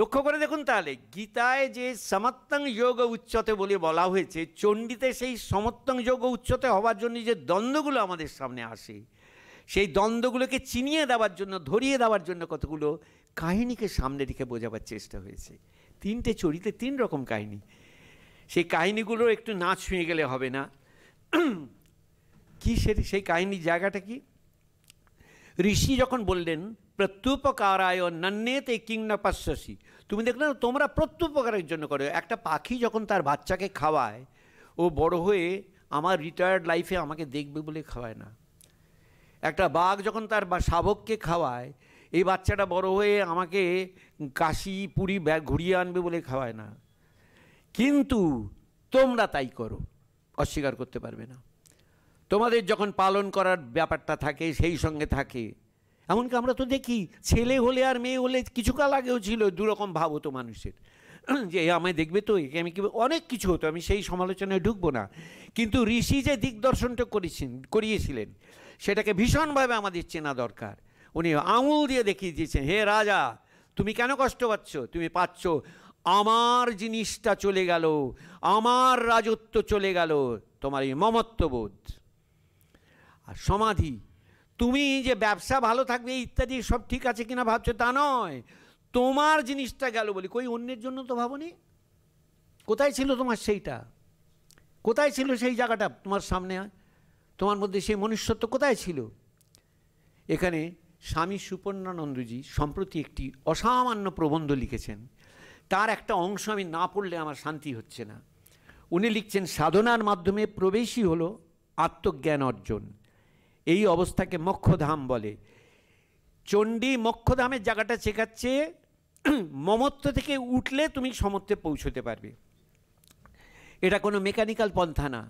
লক্ষ্য করে দেখুন তাহলে গীতায় যে সমত্তং যোগ উচ্চতে বলে বলা হয়েছে চণ্ডীতে সেই সমত্তং যোগ উচ্চতে হওয়ার জন্য যে দ্বন্দ্বগুলো আমাদের সামনে আসে সেই দ্বন্দ্বগুলোকে চিনিয়ে দেওয়ার জন্য ধরিয়ে দেওয়ার জন্য কতগুলো কাহিনীকে সামনে রেখে বোঝাবার চেষ্টা হয়েছে তিনটে চরিতে তিন রকম কাহিনী সেই কাহিনীগুলো একটু না ছুঁয়ে গেলে হবে না কী সে সেই কাহিনীর জায়গাটা কি ঋষি যখন বললেন প্রত্যুপকারায় নন্যেতে কিং না পাশ্যাসি তুমি দেখলে না তোমরা প্রত্যুপকারের জন্য করো একটা পাখি যখন তার বাচ্চাকে খাওয়ায় ও বড় হয়ে আমার রিটায়ার্ড লাইফে আমাকে দেখবে বলে খাওয়ায় না একটা বাঘ যখন তার শাবককে খাওয়ায় এই বাচ্চাটা বড় হয়ে আমাকে কাশি পুরী ঘুরিয়ে আনবে বলে খাওয়ায় না কিন্তু তোমরা তাই করো অস্বীকার করতে পারবে না তোমাদের যখন পালন করার ব্যাপারটা থাকে সেই সঙ্গে থাকে এমনকি আমরা তো দেখি ছেলে হলে আর মেয়ে হলে কিছুকাল আগেও ছিল দুরকম ভাব হতো মানুষের যে আমায় দেখবে তো একে আমি কি অনেক কিছু হতো আমি সেই সমালোচনায় ঢুকবো না কিন্তু ঋষি যে দিগদর্শনটা করেছেন করিয়েছিলেন সেটাকে ভীষণভাবে আমাদের চেনা দরকার উনি আঙুল দিয়ে দেখিয়ে দিয়েছেন হে রাজা তুমি কেন কষ্ট পাচ্ছ তুমি পাচ্ছ আমার জিনিসটা চলে গেল আমার রাজত্ব চলে গেল তোমার এই মমত্ববোধ আর সমাধি তুমি যে ব্যবসা ভালো থাকবে ইত্যাদি সব ঠিক আছে কিনা ভাবছো তা নয় তোমার জিনিসটা গেল বলি কই অন্যের জন্য তো ভাবনি কোথায় ছিল তোমার সেইটা কোথায় ছিল সেই জায়গাটা তোমার সামনে তোমার মধ্যে সেই মনুষ্যত্ব কোথায় ছিল এখানে স্বামী সুপর্ণানন্দজি সম্প্রতি একটি অসামান্য প্রবন্ধ লিখেছেন তার একটা অংশ আমি না পড়লে আমার শান্তি হচ্ছে না উনি লিখছেন সাধনার মাধ্যমে প্রবেশই হলো আত্মজ্ঞান অর্জন এই অবস্থাকে মক্ষধাম বলে চণ্ডী মক্ষধামের জায়গাটা শেখাচ্ছে মমত্ব থেকে উঠলে তুমি সমত্বে পৌঁছতে পারবে এটা কোনো মেকানিক্যাল পন্থা না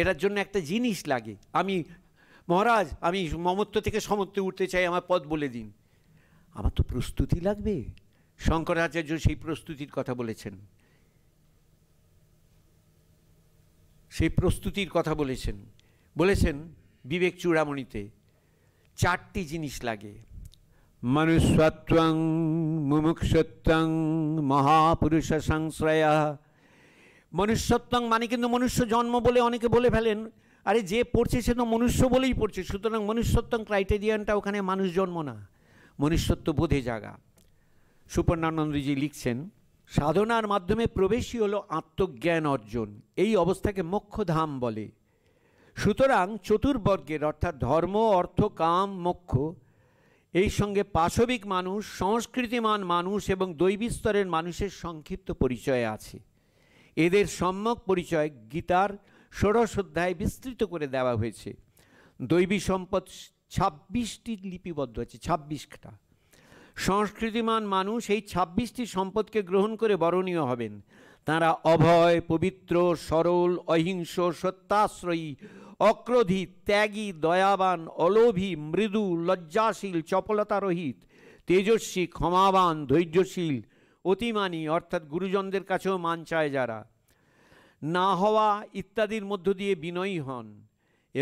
এটার জন্য একটা জিনিস লাগে আমি মহারাজ আমি মমত্ব থেকে সমত্বে উঠতে চাই আমার পদ বলে দিন আমার তো প্রস্তুতি লাগবে শঙ্করাচার্য সেই প্রস্তুতির কথা বলেছেন সেই প্রস্তুতির কথা বলেছেন বলেছেন বিবেক চূড়ামণিতে চারটি জিনিস লাগে মনুষ্যত্বং মুমুক্ষত্বং মহাপুরুষ সংশ্রয়া মনুষ্যত্বং মানে কিন্তু মনুষ্য জন্ম বলে অনেকে বলে ফেলেন আরে যে পড়ছে সে তো মনুষ্য বলেই পড়ছে সুতরাং মনুষ্যত্বং ক্রাইটেরিয়ানটা ওখানে মানুষ জন্ম না মনুষ্যত্ব বোধে জাগা সুপর্ণানন্দজি লিখছেন সাধনার মাধ্যমে প্রবেশই হলো আত্মজ্ঞান অর্জন এই অবস্থাকে মোক্ষধাম বলে সুতরাং চতুর্বর্গের অর্থাৎ ধর্ম অর্থ কাম মোক্ষ এই সঙ্গে পাশবিক মানুষ সংস্কৃতিমান মানুষ এবং দৈবী স্তরের মানুষের সংক্ষিপ্ত পরিচয় আছে এদের সম্যক পরিচয় গীতার ষোড়শ অধ্যায় বিস্তৃত করে দেওয়া হয়েছে দৈবী সম্পদ ছাব্বিশটি লিপিবদ্ধ আছে ছাব্বিশটা সংস্কৃতিমান মানুষ এই ছাব্বিশটি সম্পদকে গ্রহণ করে বরণীয় হবেন তারা অভয় পবিত্র সরল অহিংস সত্যাশ্রয়ী অক্রোধী ত্যাগী দয়াবান অলোভী মৃদু লজ্জাশীল চপলতারহিত তেজস্বী ক্ষমাবান ধৈর্যশীল অতিমানি অর্থাৎ গুরুজনদের কাছেও মান চায় যারা না হওয়া ইত্যাদির মধ্য দিয়ে বিনয়ী হন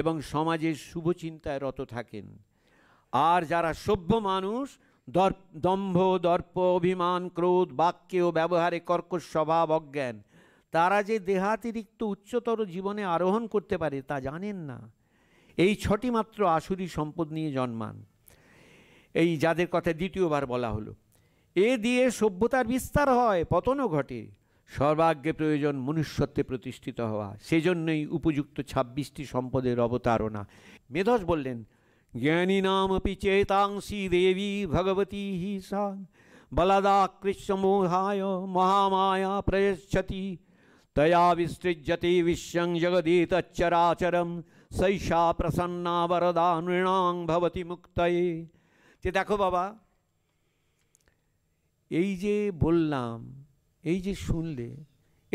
এবং সমাজের শুভচিন্তায় রত থাকেন আর যারা সভ্য মানুষ দর্প দম্ভ দর্প অভিমান ক্রোধ বাক্যে ও ব্যবহারে কর্কশ স্বভাব অজ্ঞান তারা যে দেহাতিরিক্ত উচ্চতর জীবনে আরোহণ করতে পারে তা জানেন না এই ছটি মাত্র আসুরি সম্পদ নিয়ে জন্মান এই যাদের কথা দ্বিতীয়বার বলা হলো এ দিয়ে সভ্যতার বিস্তার হয় পতনও ঘটে সর্বাগ্রে প্রয়োজন মনুষ্যত্বে প্রতিষ্ঠিত হওয়া সেজন্যই উপযুক্ত ছাব্বিশটি সম্পদের অবতারণা মেধস বললেন জ্ঞানী নামপি চেতাংশী দেবী ভগবতী হি বলাদা কৃষ্ণ মোহায় মহামায়া প্রয়চ্ছতি तया विसृज्यति विश्वं जगदीतच्चराचरं सैषा প্রসন্না বরদা নৃণাং ভবতি মুক্তয়ে যে দেখো বাবা এই যে বললাম এই যে শুনলে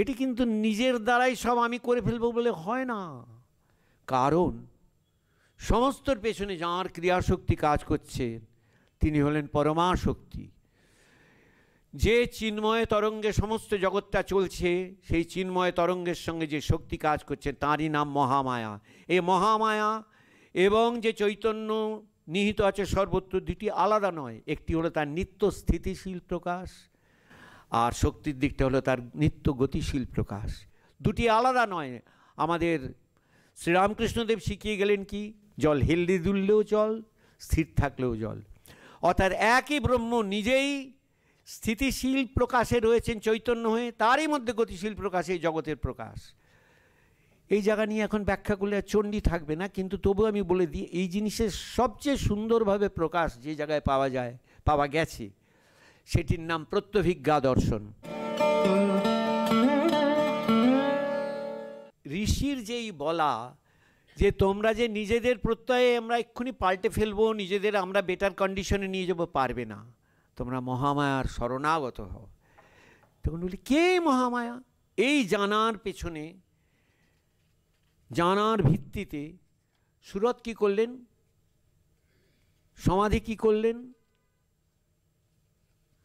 এটি কিন্তু নিজের দ্বারাই সব আমি করে ফেলবো বলে হয় না কারণ সমস্তর পেছনে যাঁর ক্রিয়াশক্তি কাজ করছে তিনি হলেন পরমাশক্তি যে চিন্ময় তরঙ্গে সমস্ত জগৎটা চলছে সেই চিন্ময় তরঙ্গের সঙ্গে যে শক্তি কাজ করছে তাঁরই নাম মহামায়া এই মহামায়া এবং যে চৈতন্য নিহিত আছে সর্বত্র দুটি আলাদা নয় একটি হলো তার নিত্য স্থিতিশীল প্রকাশ আর শক্তির দিকটা হলো তার নিত্য গতিশীল প্রকাশ দুটি আলাদা নয় আমাদের শ্রীরামকৃষ্ণদেব শিখিয়ে গেলেন কি জল হেলদি দুললেও জল স্থির থাকলেও জল অর্থাৎ একই ব্রহ্ম নিজেই স্থিতিশীল প্রকাশে রয়েছেন চৈতন্য হয়ে তারই মধ্যে গতিশীল প্রকাশে জগতের প্রকাশ এই জায়গা নিয়ে এখন ব্যাখ্যা করলে আর চণ্ডী থাকবে না কিন্তু তবু আমি বলে দিই এই জিনিসের সবচেয়ে সুন্দরভাবে প্রকাশ যে জায়গায় পাওয়া যায় পাওয়া গেছে সেটির নাম প্রত্যভিজ্ঞা দর্শন ঋষির যেই বলা যে তোমরা যে নিজেদের প্রত্যয়ে আমরা এক্ষুনি পাল্টে ফেলবো নিজেদের আমরা বেটার কন্ডিশনে নিয়ে যাবো পারবে না তোমরা মহামায়ার শরণাগত হও তখন বলি কে মহামায়া এই জানার পেছনে জানার ভিত্তিতে সুরত কি করলেন সমাধি কি করলেন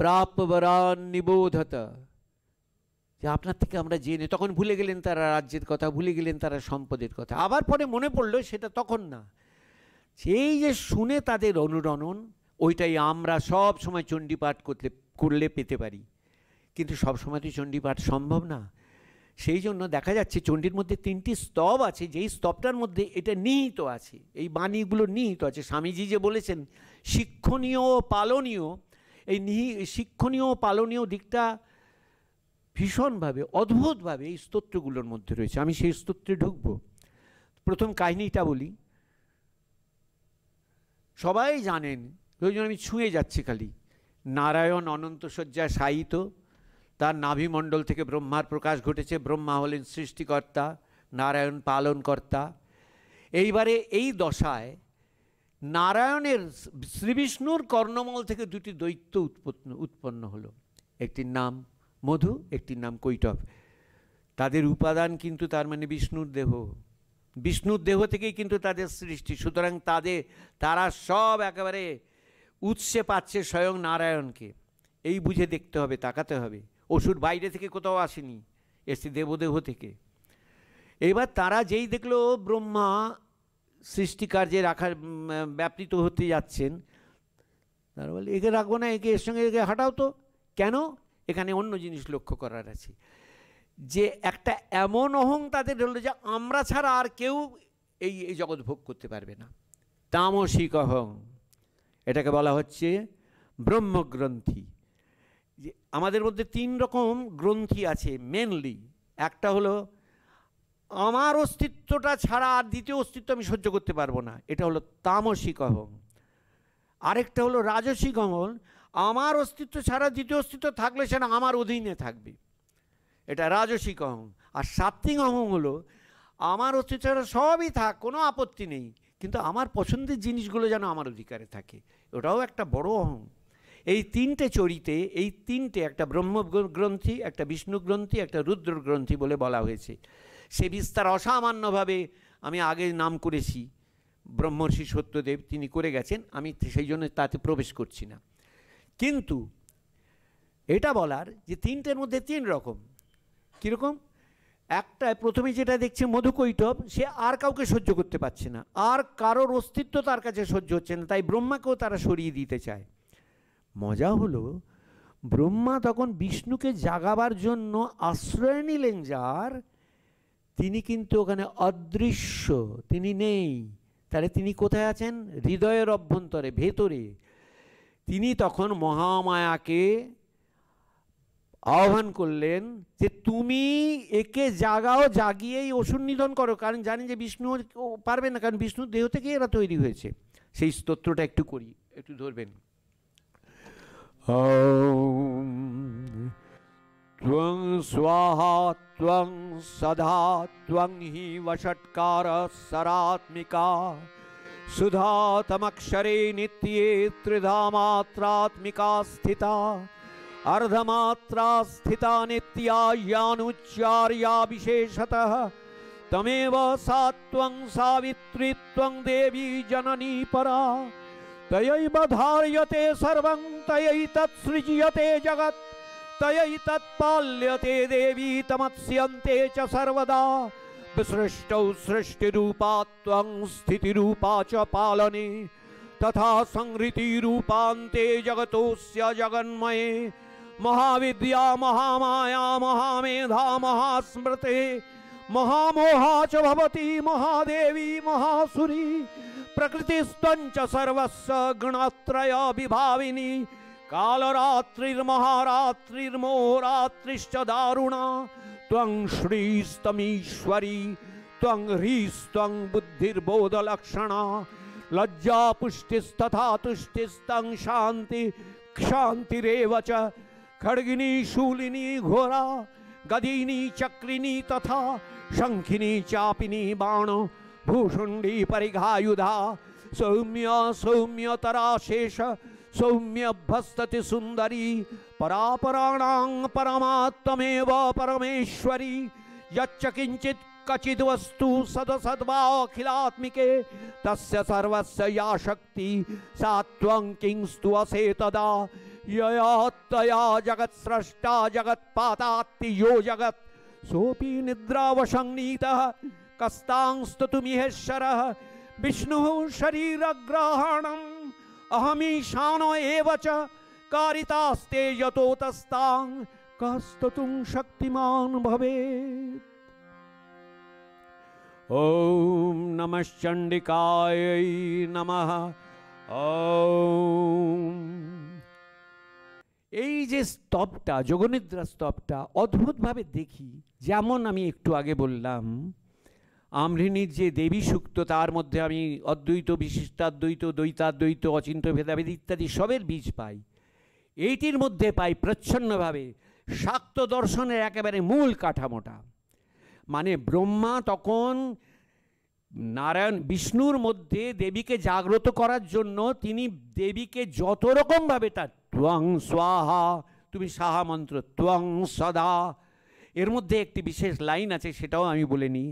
প্রাপ্যবরান নিবোধত যে আপনার থেকে আমরা জেনে তখন ভুলে গেলেন তারা রাজ্যের কথা ভুলে গেলেন তারা সম্পদের কথা আবার পরে মনে পড়লো সেটা তখন না সেই যে শুনে তাদের অনুরণন ওইটাই আমরা সব সময় চণ্ডীপাঠ করতে করলে পেতে পারি কিন্তু সব সময় তো চণ্ডীপাঠ সম্ভব না সেই জন্য দেখা যাচ্ছে চণ্ডীর মধ্যে তিনটি স্তব আছে যেই স্তবটার মধ্যে এটা নিহিত আছে এই বাণীগুলো নিহিত আছে স্বামীজি যে বলেছেন শিক্ষণীয় ও পালনীয় এই নিহি শিক্ষণীয় ও পালনীয় দিকটা ভীষণভাবে অদ্ভুতভাবে এই স্তোত্রগুলোর মধ্যে রয়েছে আমি সেই স্তোত্রে ঢুকব প্রথম কাহিনীটা বলি সবাই জানেন ওই জন্য আমি ছুঁয়ে যাচ্ছি খালি নারায়ণ অনন্ত শয্যায় শায়িত তার নাভিমণ্ডল থেকে ব্রহ্মার প্রকাশ ঘটেছে ব্রহ্মা হলেন সৃষ্টিকর্তা নারায়ণ পালনকর্তা এইবারে এই দশায় নারায়ণের শ্রীবিষ্ণুর কর্ণমল থেকে দুটি দৈত্য উৎপন্ন উৎপন্ন হলো একটির নাম মধু একটির নাম কৈটব তাদের উপাদান কিন্তু তার মানে বিষ্ণুর দেহ বিষ্ণুর দেহ থেকেই কিন্তু তাদের সৃষ্টি সুতরাং তাদের তারা সব একেবারে উৎসে পাচ্ছে স্বয়ং নারায়ণকে এই বুঝে দেখতে হবে তাকাতে হবে ওষুধ বাইরে থেকে কোথাও আসেনি এসছে দেবদেহ থেকে এবার তারা যেই দেখলো ব্রহ্মা সৃষ্টিকার্যে রাখার ব্যাপৃত হতে যাচ্ছেন তারা বলে একে রাখবো না একে এর সঙ্গে একে হটাও তো কেন এখানে অন্য জিনিস লক্ষ্য করার আছে যে একটা এমন অহং তাদের হলো যে আমরা ছাড়া আর কেউ এই এই জগৎ ভোগ করতে পারবে না তামসিক অহং এটাকে বলা হচ্ছে ব্রহ্মগ্রন্থি আমাদের মধ্যে তিন রকম গ্রন্থি আছে মেনলি একটা হলো আমার অস্তিত্বটা ছাড়া আর দ্বিতীয় অস্তিত্ব আমি সহ্য করতে পারবো না এটা হলো তামসিক অহম আরেকটা হলো রাজসিক অহং আমার অস্তিত্ব ছাড়া দ্বিতীয় অস্তিত্ব থাকলে সেটা আমার অধীনে থাকবে এটা রাজসিক অহং আর সাত্বিক অহং হলো আমার অস্তিত্ব ছাড়া সবই থাক কোনো আপত্তি নেই কিন্তু আমার পছন্দের জিনিসগুলো যেন আমার অধিকারে থাকে ওটাও একটা বড় অহং এই তিনটে চরিতে এই তিনটে একটা ব্রহ্মগ্রন্থি একটা বিষ্ণুগ্রন্থি একটা রুদ্রগ্রন্থি বলে বলা হয়েছে সে বিস্তার অসামান্যভাবে আমি আগে নাম করেছি ব্রহ্মর্ষি সত্যদেব তিনি করে গেছেন আমি সেই জন্য তাতে প্রবেশ করছি না কিন্তু এটা বলার যে তিনটের মধ্যে তিন রকম কীরকম একটায় প্রথমে যেটা দেখছে মধুকৈটব সে আর কাউকে সহ্য করতে পারছে না আর কারোর অস্তিত্ব তার কাছে সহ্য হচ্ছে না তাই ব্রহ্মাকেও তারা সরিয়ে দিতে চায় মজা হলো ব্রহ্মা তখন বিষ্ণুকে জাগাবার জন্য আশ্রয় নিলেন যার তিনি কিন্তু ওখানে অদৃশ্য তিনি নেই তাহলে তিনি কোথায় আছেন হৃদয়ের অভ্যন্তরে ভেতরে তিনি তখন মহামায়াকে আহ্বান করলেন যে তুমি একে জাগাও জাগিয়েই অসুর নিধন করো কারণ জানি যে বিষ্ণু পারবে না কারণ বিষ্ণুর দেহ থেকে এরা তৈরি হয়েছে সেই স্তোত্রটা একটু করি একটু ধরবেন त्वं स्वाहा त्वं सदा त्वं हि वषट्कारसरात्मिका सुधा तमक्षरे नित्ये त्रिधा मात्रात्मिका स्थिता अर्धमात्रा स्थिता नित्यायानुच्चार्याभिशेषतः तमेव सा त्वं देवी जननी परा तयैव धार्यते सर्वं तयैतत्सृज्यते जगत् तयैतत्पाल्यते देवी तमत्स्यन्ते च सर्वदा विसृष्टौ सृष्टिरूपा त्वं स्थितिरूपा च पालने तथा संहृतिरूपान्ते जगतोऽस्य जगन्मये महाविद्या महामाया महामेधा महास्मृति महामोहा च भवती महादेवी महासुरी प्रकृतिस्तञ्च सर्वस्व गुणत्रय विभाविनी कालरात्रिर्महारात्रिर्मोरात्रिश्च दारुणा त्वं श्रीस्तमीश्वरी त्वं ह्रीस्त्वं बुद्धिर्बोधलक्षणा लज्जा पुष्टिस्तथा तुष्टिस्तं शान्ति क्षान्तिरेव च खड़गिनी शूलिनी घोरा गदीनी चक्रिनी तथा शंखिनी चापिनी बाण भूषुंडी परिघायुधा सौम्य सौम्य तराशेष सौम्य भस्तति सुंदरी परापराणां परमात्मेव परमेश्वरी यच्च किंचित कचिद वस्तु सद सद्वा अखिलात्मिके तस्य सर्वस्य या शक्ति सात्वं किंस्तु असे तदा ययात्तया जगत स्रष्टा जगत पाता यो जगत सोपी सोपि निद्रावशंगीतः कस्तांस्तुमिहेश्वरः विष्णुः शरीरग्रहणम् अहमीशानो एव च कारितास्ते यतोतस्तां कस्तुं शक्तिमान् भवेत् ॐ नमश्चण्डिकायै नमः ओम এই যে স্তবটা যোগনিদ্রা স্তবটা অদ্ভুতভাবে দেখি যেমন আমি একটু আগে বললাম আমৃণীর যে দেবী সুক্ত তার মধ্যে আমি অদ্বৈত বিশিষ্টাদ্বৈত দ্বৈতাদ্বৈত অচিন্ত ভেদাভেদ ইত্যাদি সবের বীজ পাই এইটির মধ্যে পাই প্রচ্ছন্নভাবে শাক্ত দর্শনের একেবারে মূল কাঠামোটা মানে ব্রহ্মা তখন নারায়ণ বিষ্ণুর মধ্যে দেবীকে জাগ্রত করার জন্য তিনি দেবীকে যত রকমভাবে তার ত্বং স্বাহা তুমি সাহা মন্ত্র ত্বং সদা এর মধ্যে একটি বিশেষ লাইন আছে সেটাও আমি বলে নিই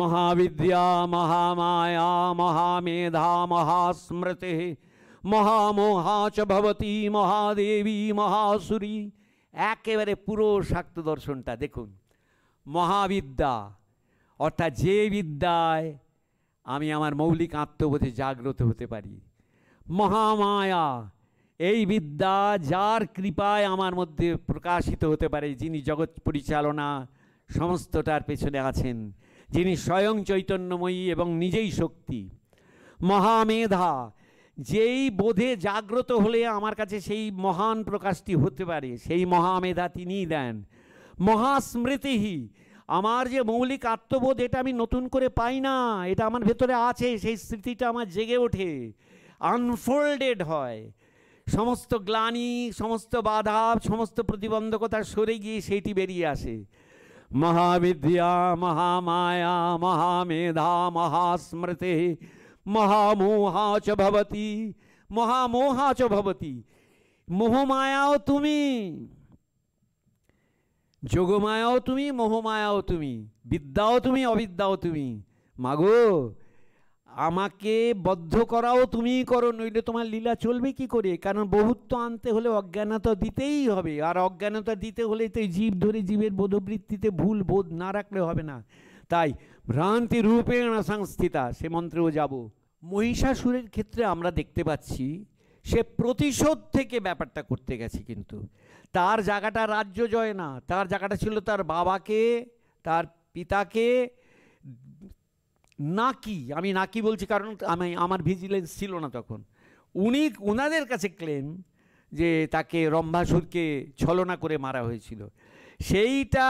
মহাবিদ্যা মহামায়া মহামেধা মহাস্মৃতে মহামোহা চ ভবতী মহাদেবী মহাসুরী একেবারে পুরো শাক্ত দর্শনটা দেখুন মহাবিদ্যা অর্থাৎ যে বিদ্যায় আমি আমার মৌলিক আত্মবোধে জাগ্রত হতে পারি মহামায়া এই বিদ্যা যার কৃপায় আমার মধ্যে প্রকাশিত হতে পারে যিনি জগৎ পরিচালনা সমস্তটার পেছনে আছেন যিনি স্বয়ং চৈতন্যময়ী এবং নিজেই শক্তি মহামেধা যেই বোধে জাগ্রত হলে আমার কাছে সেই মহান প্রকাশটি হতে পারে সেই মহামেধা তিনিই দেন মহাস্মৃতিহী আমার যে মৌলিক আত্মবোধ এটা আমি নতুন করে পাই না এটা আমার ভেতরে আছে সেই স্মৃতিটা আমার জেগে ওঠে আনফোল্ডেড হয় সমস্ত গ্লানি সমস্ত বাধা সমস্ত প্রতিবন্ধকতা সরে গিয়ে সেইটি বেরিয়ে আসে মহাবিদ্যা মহামায়া মহামেধা মহাস্মৃতি মহামোহা চ ভবতী মহামোহা চ ভবতী মোহমায়াও তুমি যোগমায়াও তুমি মোহমায়াও তুমি বিদ্যাও তুমি অবিদ্যাও তুমি মাগো আমাকে বদ্ধ করাও তুমিই করো নইলে তোমার লীলা চলবে কি করে কারণ বহুত্ব আনতে হলে অজ্ঞানতা দিতেই হবে আর অজ্ঞানতা দিতে হলে তো জীব ধরে জীবের বোধবৃত্তিতে ভুল বোধ না রাখলে হবে না তাই ভ্রান্তি রূপে সংস্থিতা সে মন্ত্রেও যাব মহিষাসুরের ক্ষেত্রে আমরা দেখতে পাচ্ছি সে প্রতিশোধ থেকে ব্যাপারটা করতে গেছে কিন্তু তার জায়গাটা রাজ্য জয় না তার জায়গাটা ছিল তার বাবাকে তার পিতাকে নাকি আমি নাকি বলছি কারণ আমি আমার ভিজিলেন্স ছিল না তখন উনি ওনাদের কাছে ক্লেম যে তাকে রম্ভাসুরকে ছলনা করে মারা হয়েছিল সেইটা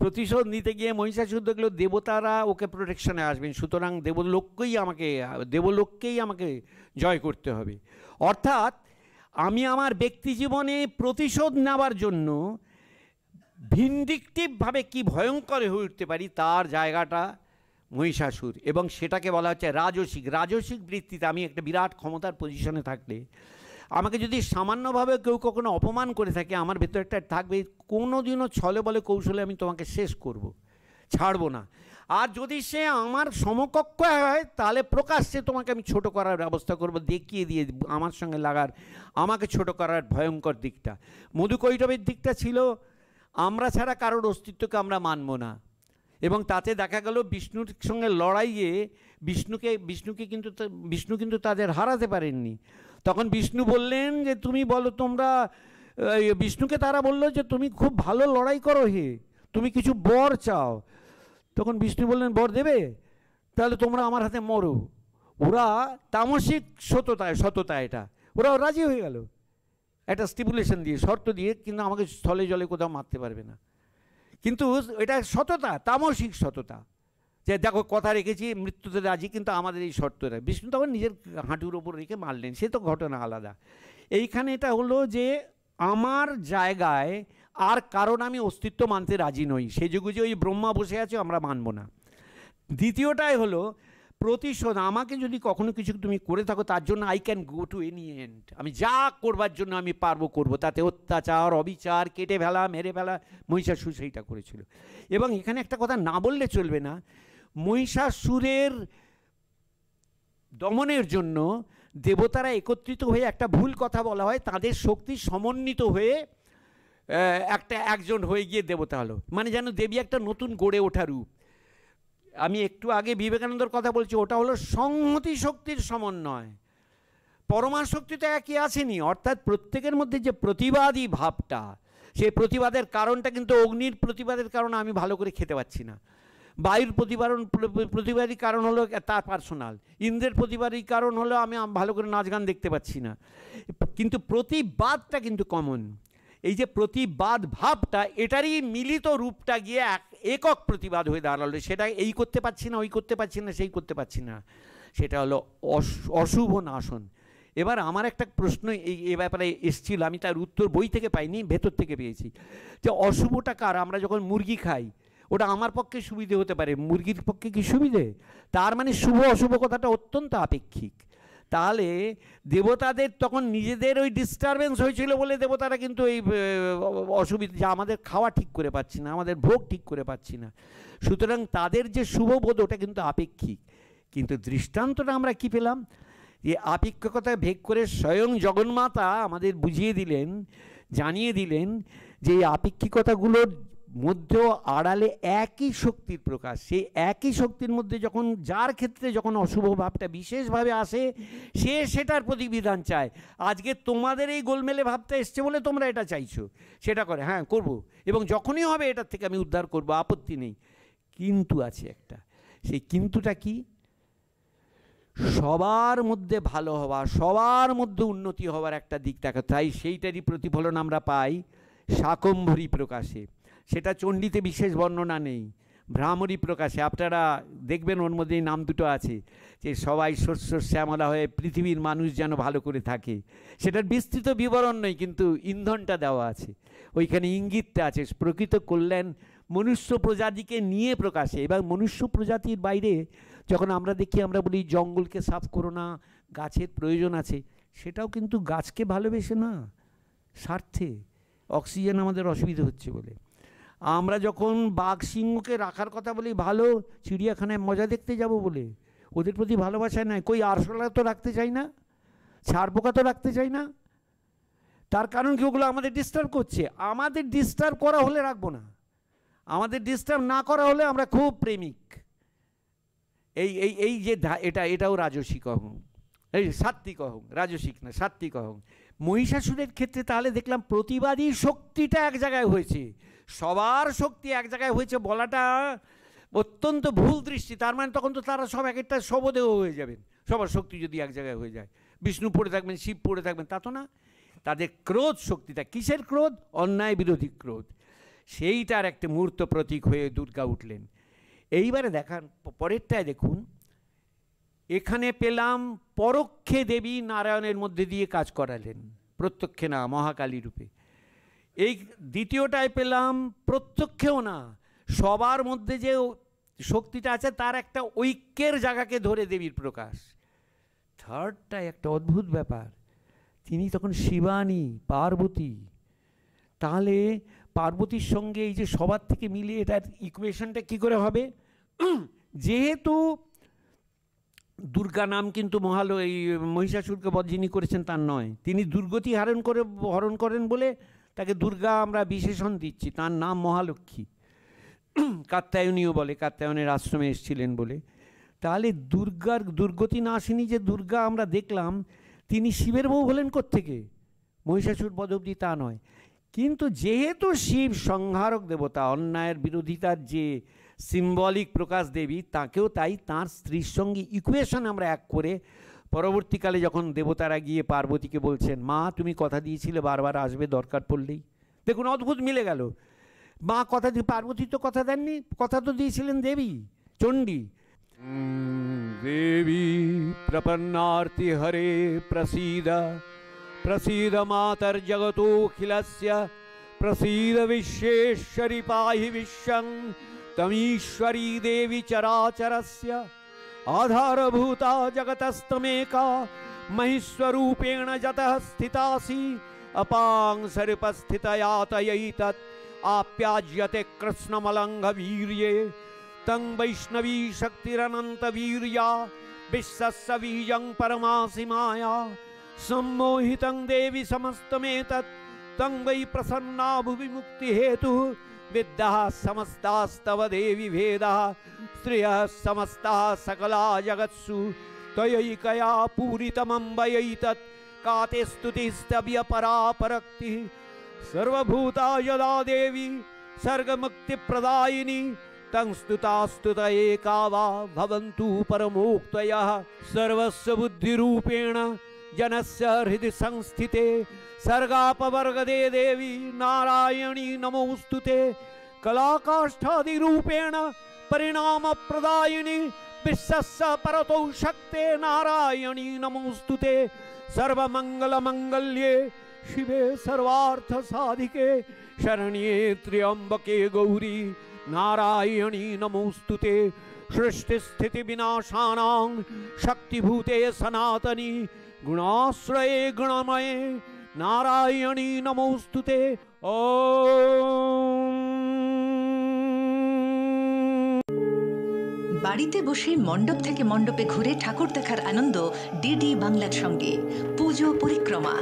প্রতিশোধ নিতে গিয়ে মহিষাসুর দেখলো দেবতারা ওকে প্রোটেকশনে আসবেন সুতরাং দেবলোককেই আমাকে দেবলোককেই আমাকে জয় করতে হবে অর্থাৎ আমি আমার ব্যক্তি জীবনে প্রতিশোধ নেওয়ার জন্য ভিন্ডিকটিভভাবে কি ভয়ঙ্কর হয়ে উঠতে পারি তার জায়গাটা মহিষাসুর এবং সেটাকে বলা হচ্ছে রাজসিক রাজসিক বৃত্তিতে আমি একটা বিরাট ক্ষমতার পজিশনে থাকলে আমাকে যদি সামান্যভাবে কেউ কখনো অপমান করে থাকে আমার ভেতর একটা থাকবে কোনো দিনও ছলে বলে কৌশলে আমি তোমাকে শেষ করব। ছাড়বো না আর যদি সে আমার সমকক্ষ হয় তাহলে প্রকাশ্যে তোমাকে আমি ছোট করার ব্যবস্থা করব দেখিয়ে দিয়ে আমার সঙ্গে লাগার আমাকে ছোট করার ভয়ঙ্কর দিকটা মধু কৈটবের দিকটা ছিল আমরা ছাড়া কারোর অস্তিত্বকে আমরা মানব না এবং তাতে দেখা গেল বিষ্ণুর সঙ্গে লড়াইয়ে বিষ্ণুকে বিষ্ণুকে কিন্তু বিষ্ণু কিন্তু তাদের হারাতে পারেননি তখন বিষ্ণু বললেন যে তুমি বলো তোমরা বিষ্ণুকে তারা বললো যে তুমি খুব ভালো লড়াই করো হে তুমি কিছু বর চাও তখন বিষ্ণু বললেন বর দেবে তাহলে তোমরা আমার হাতে মরো ওরা তামসিক সততা সততা এটা ওরা রাজি হয়ে গেল একটা স্টিপুলেশন দিয়ে শর্ত দিয়ে কিন্তু আমাকে স্থলে জলে কোথাও মারতে পারবে না কিন্তু এটা সততা তামসিক সততা যে দেখো কথা রেখেছি মৃত্যুতে রাজি কিন্তু আমাদের এই শর্তটা বিষ্ণু তখন নিজের হাঁটুর ওপর রেখে মারলেন সে তো ঘটনা আলাদা এইখানে এটা হলো যে আমার জায়গায় আর কারণ আমি অস্তিত্ব মানতে রাজি নই যে ওই ব্রহ্মা বসে আছে আমরা মানব না দ্বিতীয়টাই হলো প্রতিশোধ আমাকে যদি কখনো কিছু তুমি করে থাকো তার জন্য I can go to any end আমি যা করবার জন্য আমি পারবো করব তাতে অত্যাচার অবিচার কেটে ফেলা মেরে ফেলা মহিষাসুর সেইটা করেছিল এবং এখানে একটা কথা না বললে চলবে না মহিষাসুরের দমনের জন্য দেবতারা একত্রিত হয়ে একটা ভুল কথা বলা হয় তাদের শক্তি সমন্বিত হয়ে একটা একজন হয়ে গিয়ে দেবতা হলো মানে যেন দেবী একটা নতুন গড়ে ওঠা রূপ আমি একটু আগে বিবেকানন্দর কথা বলছি ওটা হলো সংহতি শক্তির সমন্বয় পরমা শক্তি তো একই আসেনি অর্থাৎ প্রত্যেকের মধ্যে যে প্রতিবাদী ভাবটা সেই প্রতিবাদের কারণটা কিন্তু অগ্নির প্রতিবাদের কারণে আমি ভালো করে খেতে পাচ্ছি না বায়ুর প্রতিবারণ প্রতিবাদী কারণ হলো তার পার্সোনাল ইন্দ্রের প্রতিবাদী কারণ হলো আমি ভালো করে নাচ গান দেখতে পাচ্ছি না কিন্তু প্রতিবাদটা কিন্তু কমন এই যে প্রতিবাদ ভাবটা এটারই মিলিত রূপটা গিয়ে এক একক প্রতিবাদ হয়ে দাঁড়ালো সেটা এই করতে পারছি না ওই করতে পারছি না সেই করতে পারছি না সেটা হলো অশুভ নাশন এবার আমার একটা প্রশ্ন এই এ ব্যাপারে এসেছিল আমি তার উত্তর বই থেকে পাইনি ভেতর থেকে পেয়েছি যে অশুভটা কার আমরা যখন মুরগি খাই ওটা আমার পক্ষে সুবিধে হতে পারে মুরগির পক্ষে কি সুবিধে তার মানে শুভ অশুভ কথাটা অত্যন্ত আপেক্ষিক তাহলে দেবতাদের তখন নিজেদের ওই ডিস্টারবেন্স হয়েছিল বলে দেবতারা কিন্তু এই অসুবিধা যে আমাদের খাওয়া ঠিক করে পাচ্ছি না আমাদের ভোগ ঠিক করে পাচ্ছি না সুতরাং তাদের যে শুভবোধ ওটা কিন্তু আপেক্ষিক কিন্তু দৃষ্টান্তটা আমরা কি পেলাম যে আপেক্ষিকতা ভেগ করে স্বয়ং জগন্মাতা আমাদের বুঝিয়ে দিলেন জানিয়ে দিলেন যে এই আপেক্ষিকতাগুলোর মধ্যেও আড়ালে একই শক্তির প্রকাশ সেই একই শক্তির মধ্যে যখন যার ক্ষেত্রে যখন অশুভ ভাবটা বিশেষভাবে আসে সে সেটার প্রতিবিধান চায় আজকে তোমাদের এই গোলমেলে ভাবটা এসছে বলে তোমরা এটা চাইছো সেটা করে হ্যাঁ করব এবং যখনই হবে এটার থেকে আমি উদ্ধার করব আপত্তি নেই কিন্তু আছে একটা সেই কিন্তুটা কি সবার মধ্যে ভালো হওয়া সবার মধ্যে উন্নতি হওয়ার একটা দিক দেখা তাই সেইটারই প্রতিফলন আমরা পাই শাকম্ভরী প্রকাশে সেটা চণ্ডীতে বিশেষ বর্ণনা নেই ভ্রামরী প্রকাশে আপনারা দেখবেন ওর মধ্যে নাম দুটো আছে যে সবাই শস্য শ্যামলা হয়ে পৃথিবীর মানুষ যেন ভালো করে থাকে সেটার বিস্তৃত বিবরণ নয় কিন্তু ইন্ধনটা দেওয়া আছে ওইখানে ইঙ্গিতটা আছে প্রকৃত কল্যাণ মনুষ্য প্রজাতিকে নিয়ে প্রকাশে এবার মনুষ্য প্রজাতির বাইরে যখন আমরা দেখি আমরা বলি জঙ্গলকে সাফ করো না গাছের প্রয়োজন আছে সেটাও কিন্তু গাছকে ভালোবেসে না স্বার্থে অক্সিজেন আমাদের অসুবিধা হচ্ছে বলে আমরা যখন বাঘ সিংহকে রাখার কথা বলি ভালো চিড়িয়াখানায় মজা দেখতে যাব বলে ওদের প্রতি ভালোবাসায় নাই কই আরশোলা তো রাখতে চাই না ছাড়পোকা পোকা তো রাখতে চাই না তার কারণ কি ওগুলো আমাদের ডিস্টার্ব করছে আমাদের ডিস্টার্ব করা হলে রাখবো না আমাদের ডিস্টার্ব না করা হলে আমরা খুব প্রেমিক এই এই এই যে এটা এটাও রাজসিক অহং এই সাত্বিক অহং রাজসিক না সাত্বিক অহং মহিষাসুরের ক্ষেত্রে তাহলে দেখলাম প্রতিবাদী শক্তিটা এক জায়গায় হয়েছে সবার শক্তি এক জায়গায় হয়েছে বলাটা অত্যন্ত ভুল দৃষ্টি তার মানে তখন তো তারা সব এক একটা শবদেহ হয়ে যাবেন সবার শক্তি যদি এক জায়গায় হয়ে যায় বিষ্ণু পড়ে থাকবেন শিব পড়ে থাকবেন তা তো না তাদের ক্রোধ শক্তিটা কিসের ক্রোধ অন্যায় বিরোধী ক্রোধ সেইটার একটা মূর্ত প্রতীক হয়ে দুর্গা উঠলেন এইবারে দেখান পরেরটায় দেখুন এখানে পেলাম পরোক্ষে দেবী নারায়ণের মধ্যে দিয়ে কাজ করালেন প্রত্যক্ষে না মহাকালী রূপে এই দ্বিতীয়টায় পেলাম প্রত্যক্ষেও না সবার মধ্যে যে শক্তিটা আছে তার একটা ঐক্যের জায়গাকে ধরে দেবীর প্রকাশ থার্ডটাই একটা অদ্ভুত ব্যাপার তিনি তখন শিবানী পার্বতী তাহলে পার্বতীর সঙ্গে এই যে সবার থেকে মিলিয়ে এটার ইকুয়েশনটা কি করে হবে যেহেতু দুর্গা নাম কিন্তু মহাল এই মহিষাসুরকে বজ্জিনী করেছেন তার নয় তিনি দুর্গতি হারণ করে হরণ করেন বলে তাকে দুর্গা আমরা বিশেষণ দিচ্ছি তার নাম মহালক্ষ্মী কাত্যায়নীয় বলে কাত্যায়নের আশ্রমে এসেছিলেন বলে তাহলে দুর্গার দুর্গতি না আসেনি যে দুর্গা আমরা দেখলাম তিনি শিবের বউ হলেন কোত্থেকে মহিষাসুর বধ অব্দি তা নয় কিন্তু যেহেতু শিব সংহারক দেবতা অন্যায়ের বিরোধিতার যে সিম্বলিক প্রকাশ দেবী তাকেও তাই তার স্ত্রীর সঙ্গে ইকুয়েশন আমরা এক করে পরবর্তীকালে যখন দেবতারা গিয়ে পার্বতীকে বলছেন মা তুমি কথা দিয়েছিলে বারবার আসবে দরকার পড়লেই দেখুন অদ্ভুত মিলে গেল মা কথা দিয়ে পার্বতী তো কথা দেননি কথা তো দিয়েছিলেন দেবী চণ্ডী দেবী প্রপন্নার্তি হরে প্রসীদ প্রসীদ মাতার জগতোখিলস্য প্রসীদ বিশ্বেশ্বরী পাহি বিশ্বং তমীশ্বরী দেবী চরাচরস্য आधारभूता जगतस्तमेका महिस्वरूपेण जतः यात यही सर्पस्थितयातयैतत् आप्याज्यते कृष्णमलंग कृष्णमलङ्घवीर्ये तं वैष्णवी वीर्या विश्वस्य बीजं परमासि माया सम्मोहितं देवी समस्तमेतत् तं वै प्रसन्ना भुवि मुक्तिहेतुः विद्यः समस्तास्तव देवी भेदः श्रियः समस्ता सकला जगत्सु त्वयैकया पूरितमम्बयैतत् का ते स्तुतिस्तव्यपरापरक्तिः सर्वभूता यदा देवी सर्ग मुक्ति स्तुता स्तुत एका वा भवन्तु परमोक्तयः सर्वस्य बुद्धिरूपेण जनस्य हृदय संस्थिते सर्गापवर्गदे देवी नारायणी नमोस्तुते परिणाम परिणामप्रदायिनि विश्वस्य परतो शक्ते नारायणी नमोस्तुते मंगल्ये शिवे साधिके शरण्ये त्र्यंबके गौरी नारायणी नमोस्तुते सृष्टिस्थितिविनाशानां शक्तिभूते सनातनी গুণাশ্রয়ে গুণময়ে নারায়ণী নমস্তুতে ও বাড়িতে বসে মণ্ডপ থেকে মণ্ডপে ঘুরে ঠাকুর দেখার আনন্দ ডিডি বাংলার সঙ্গে পুজো পরিক্রমা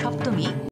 সপ্তমী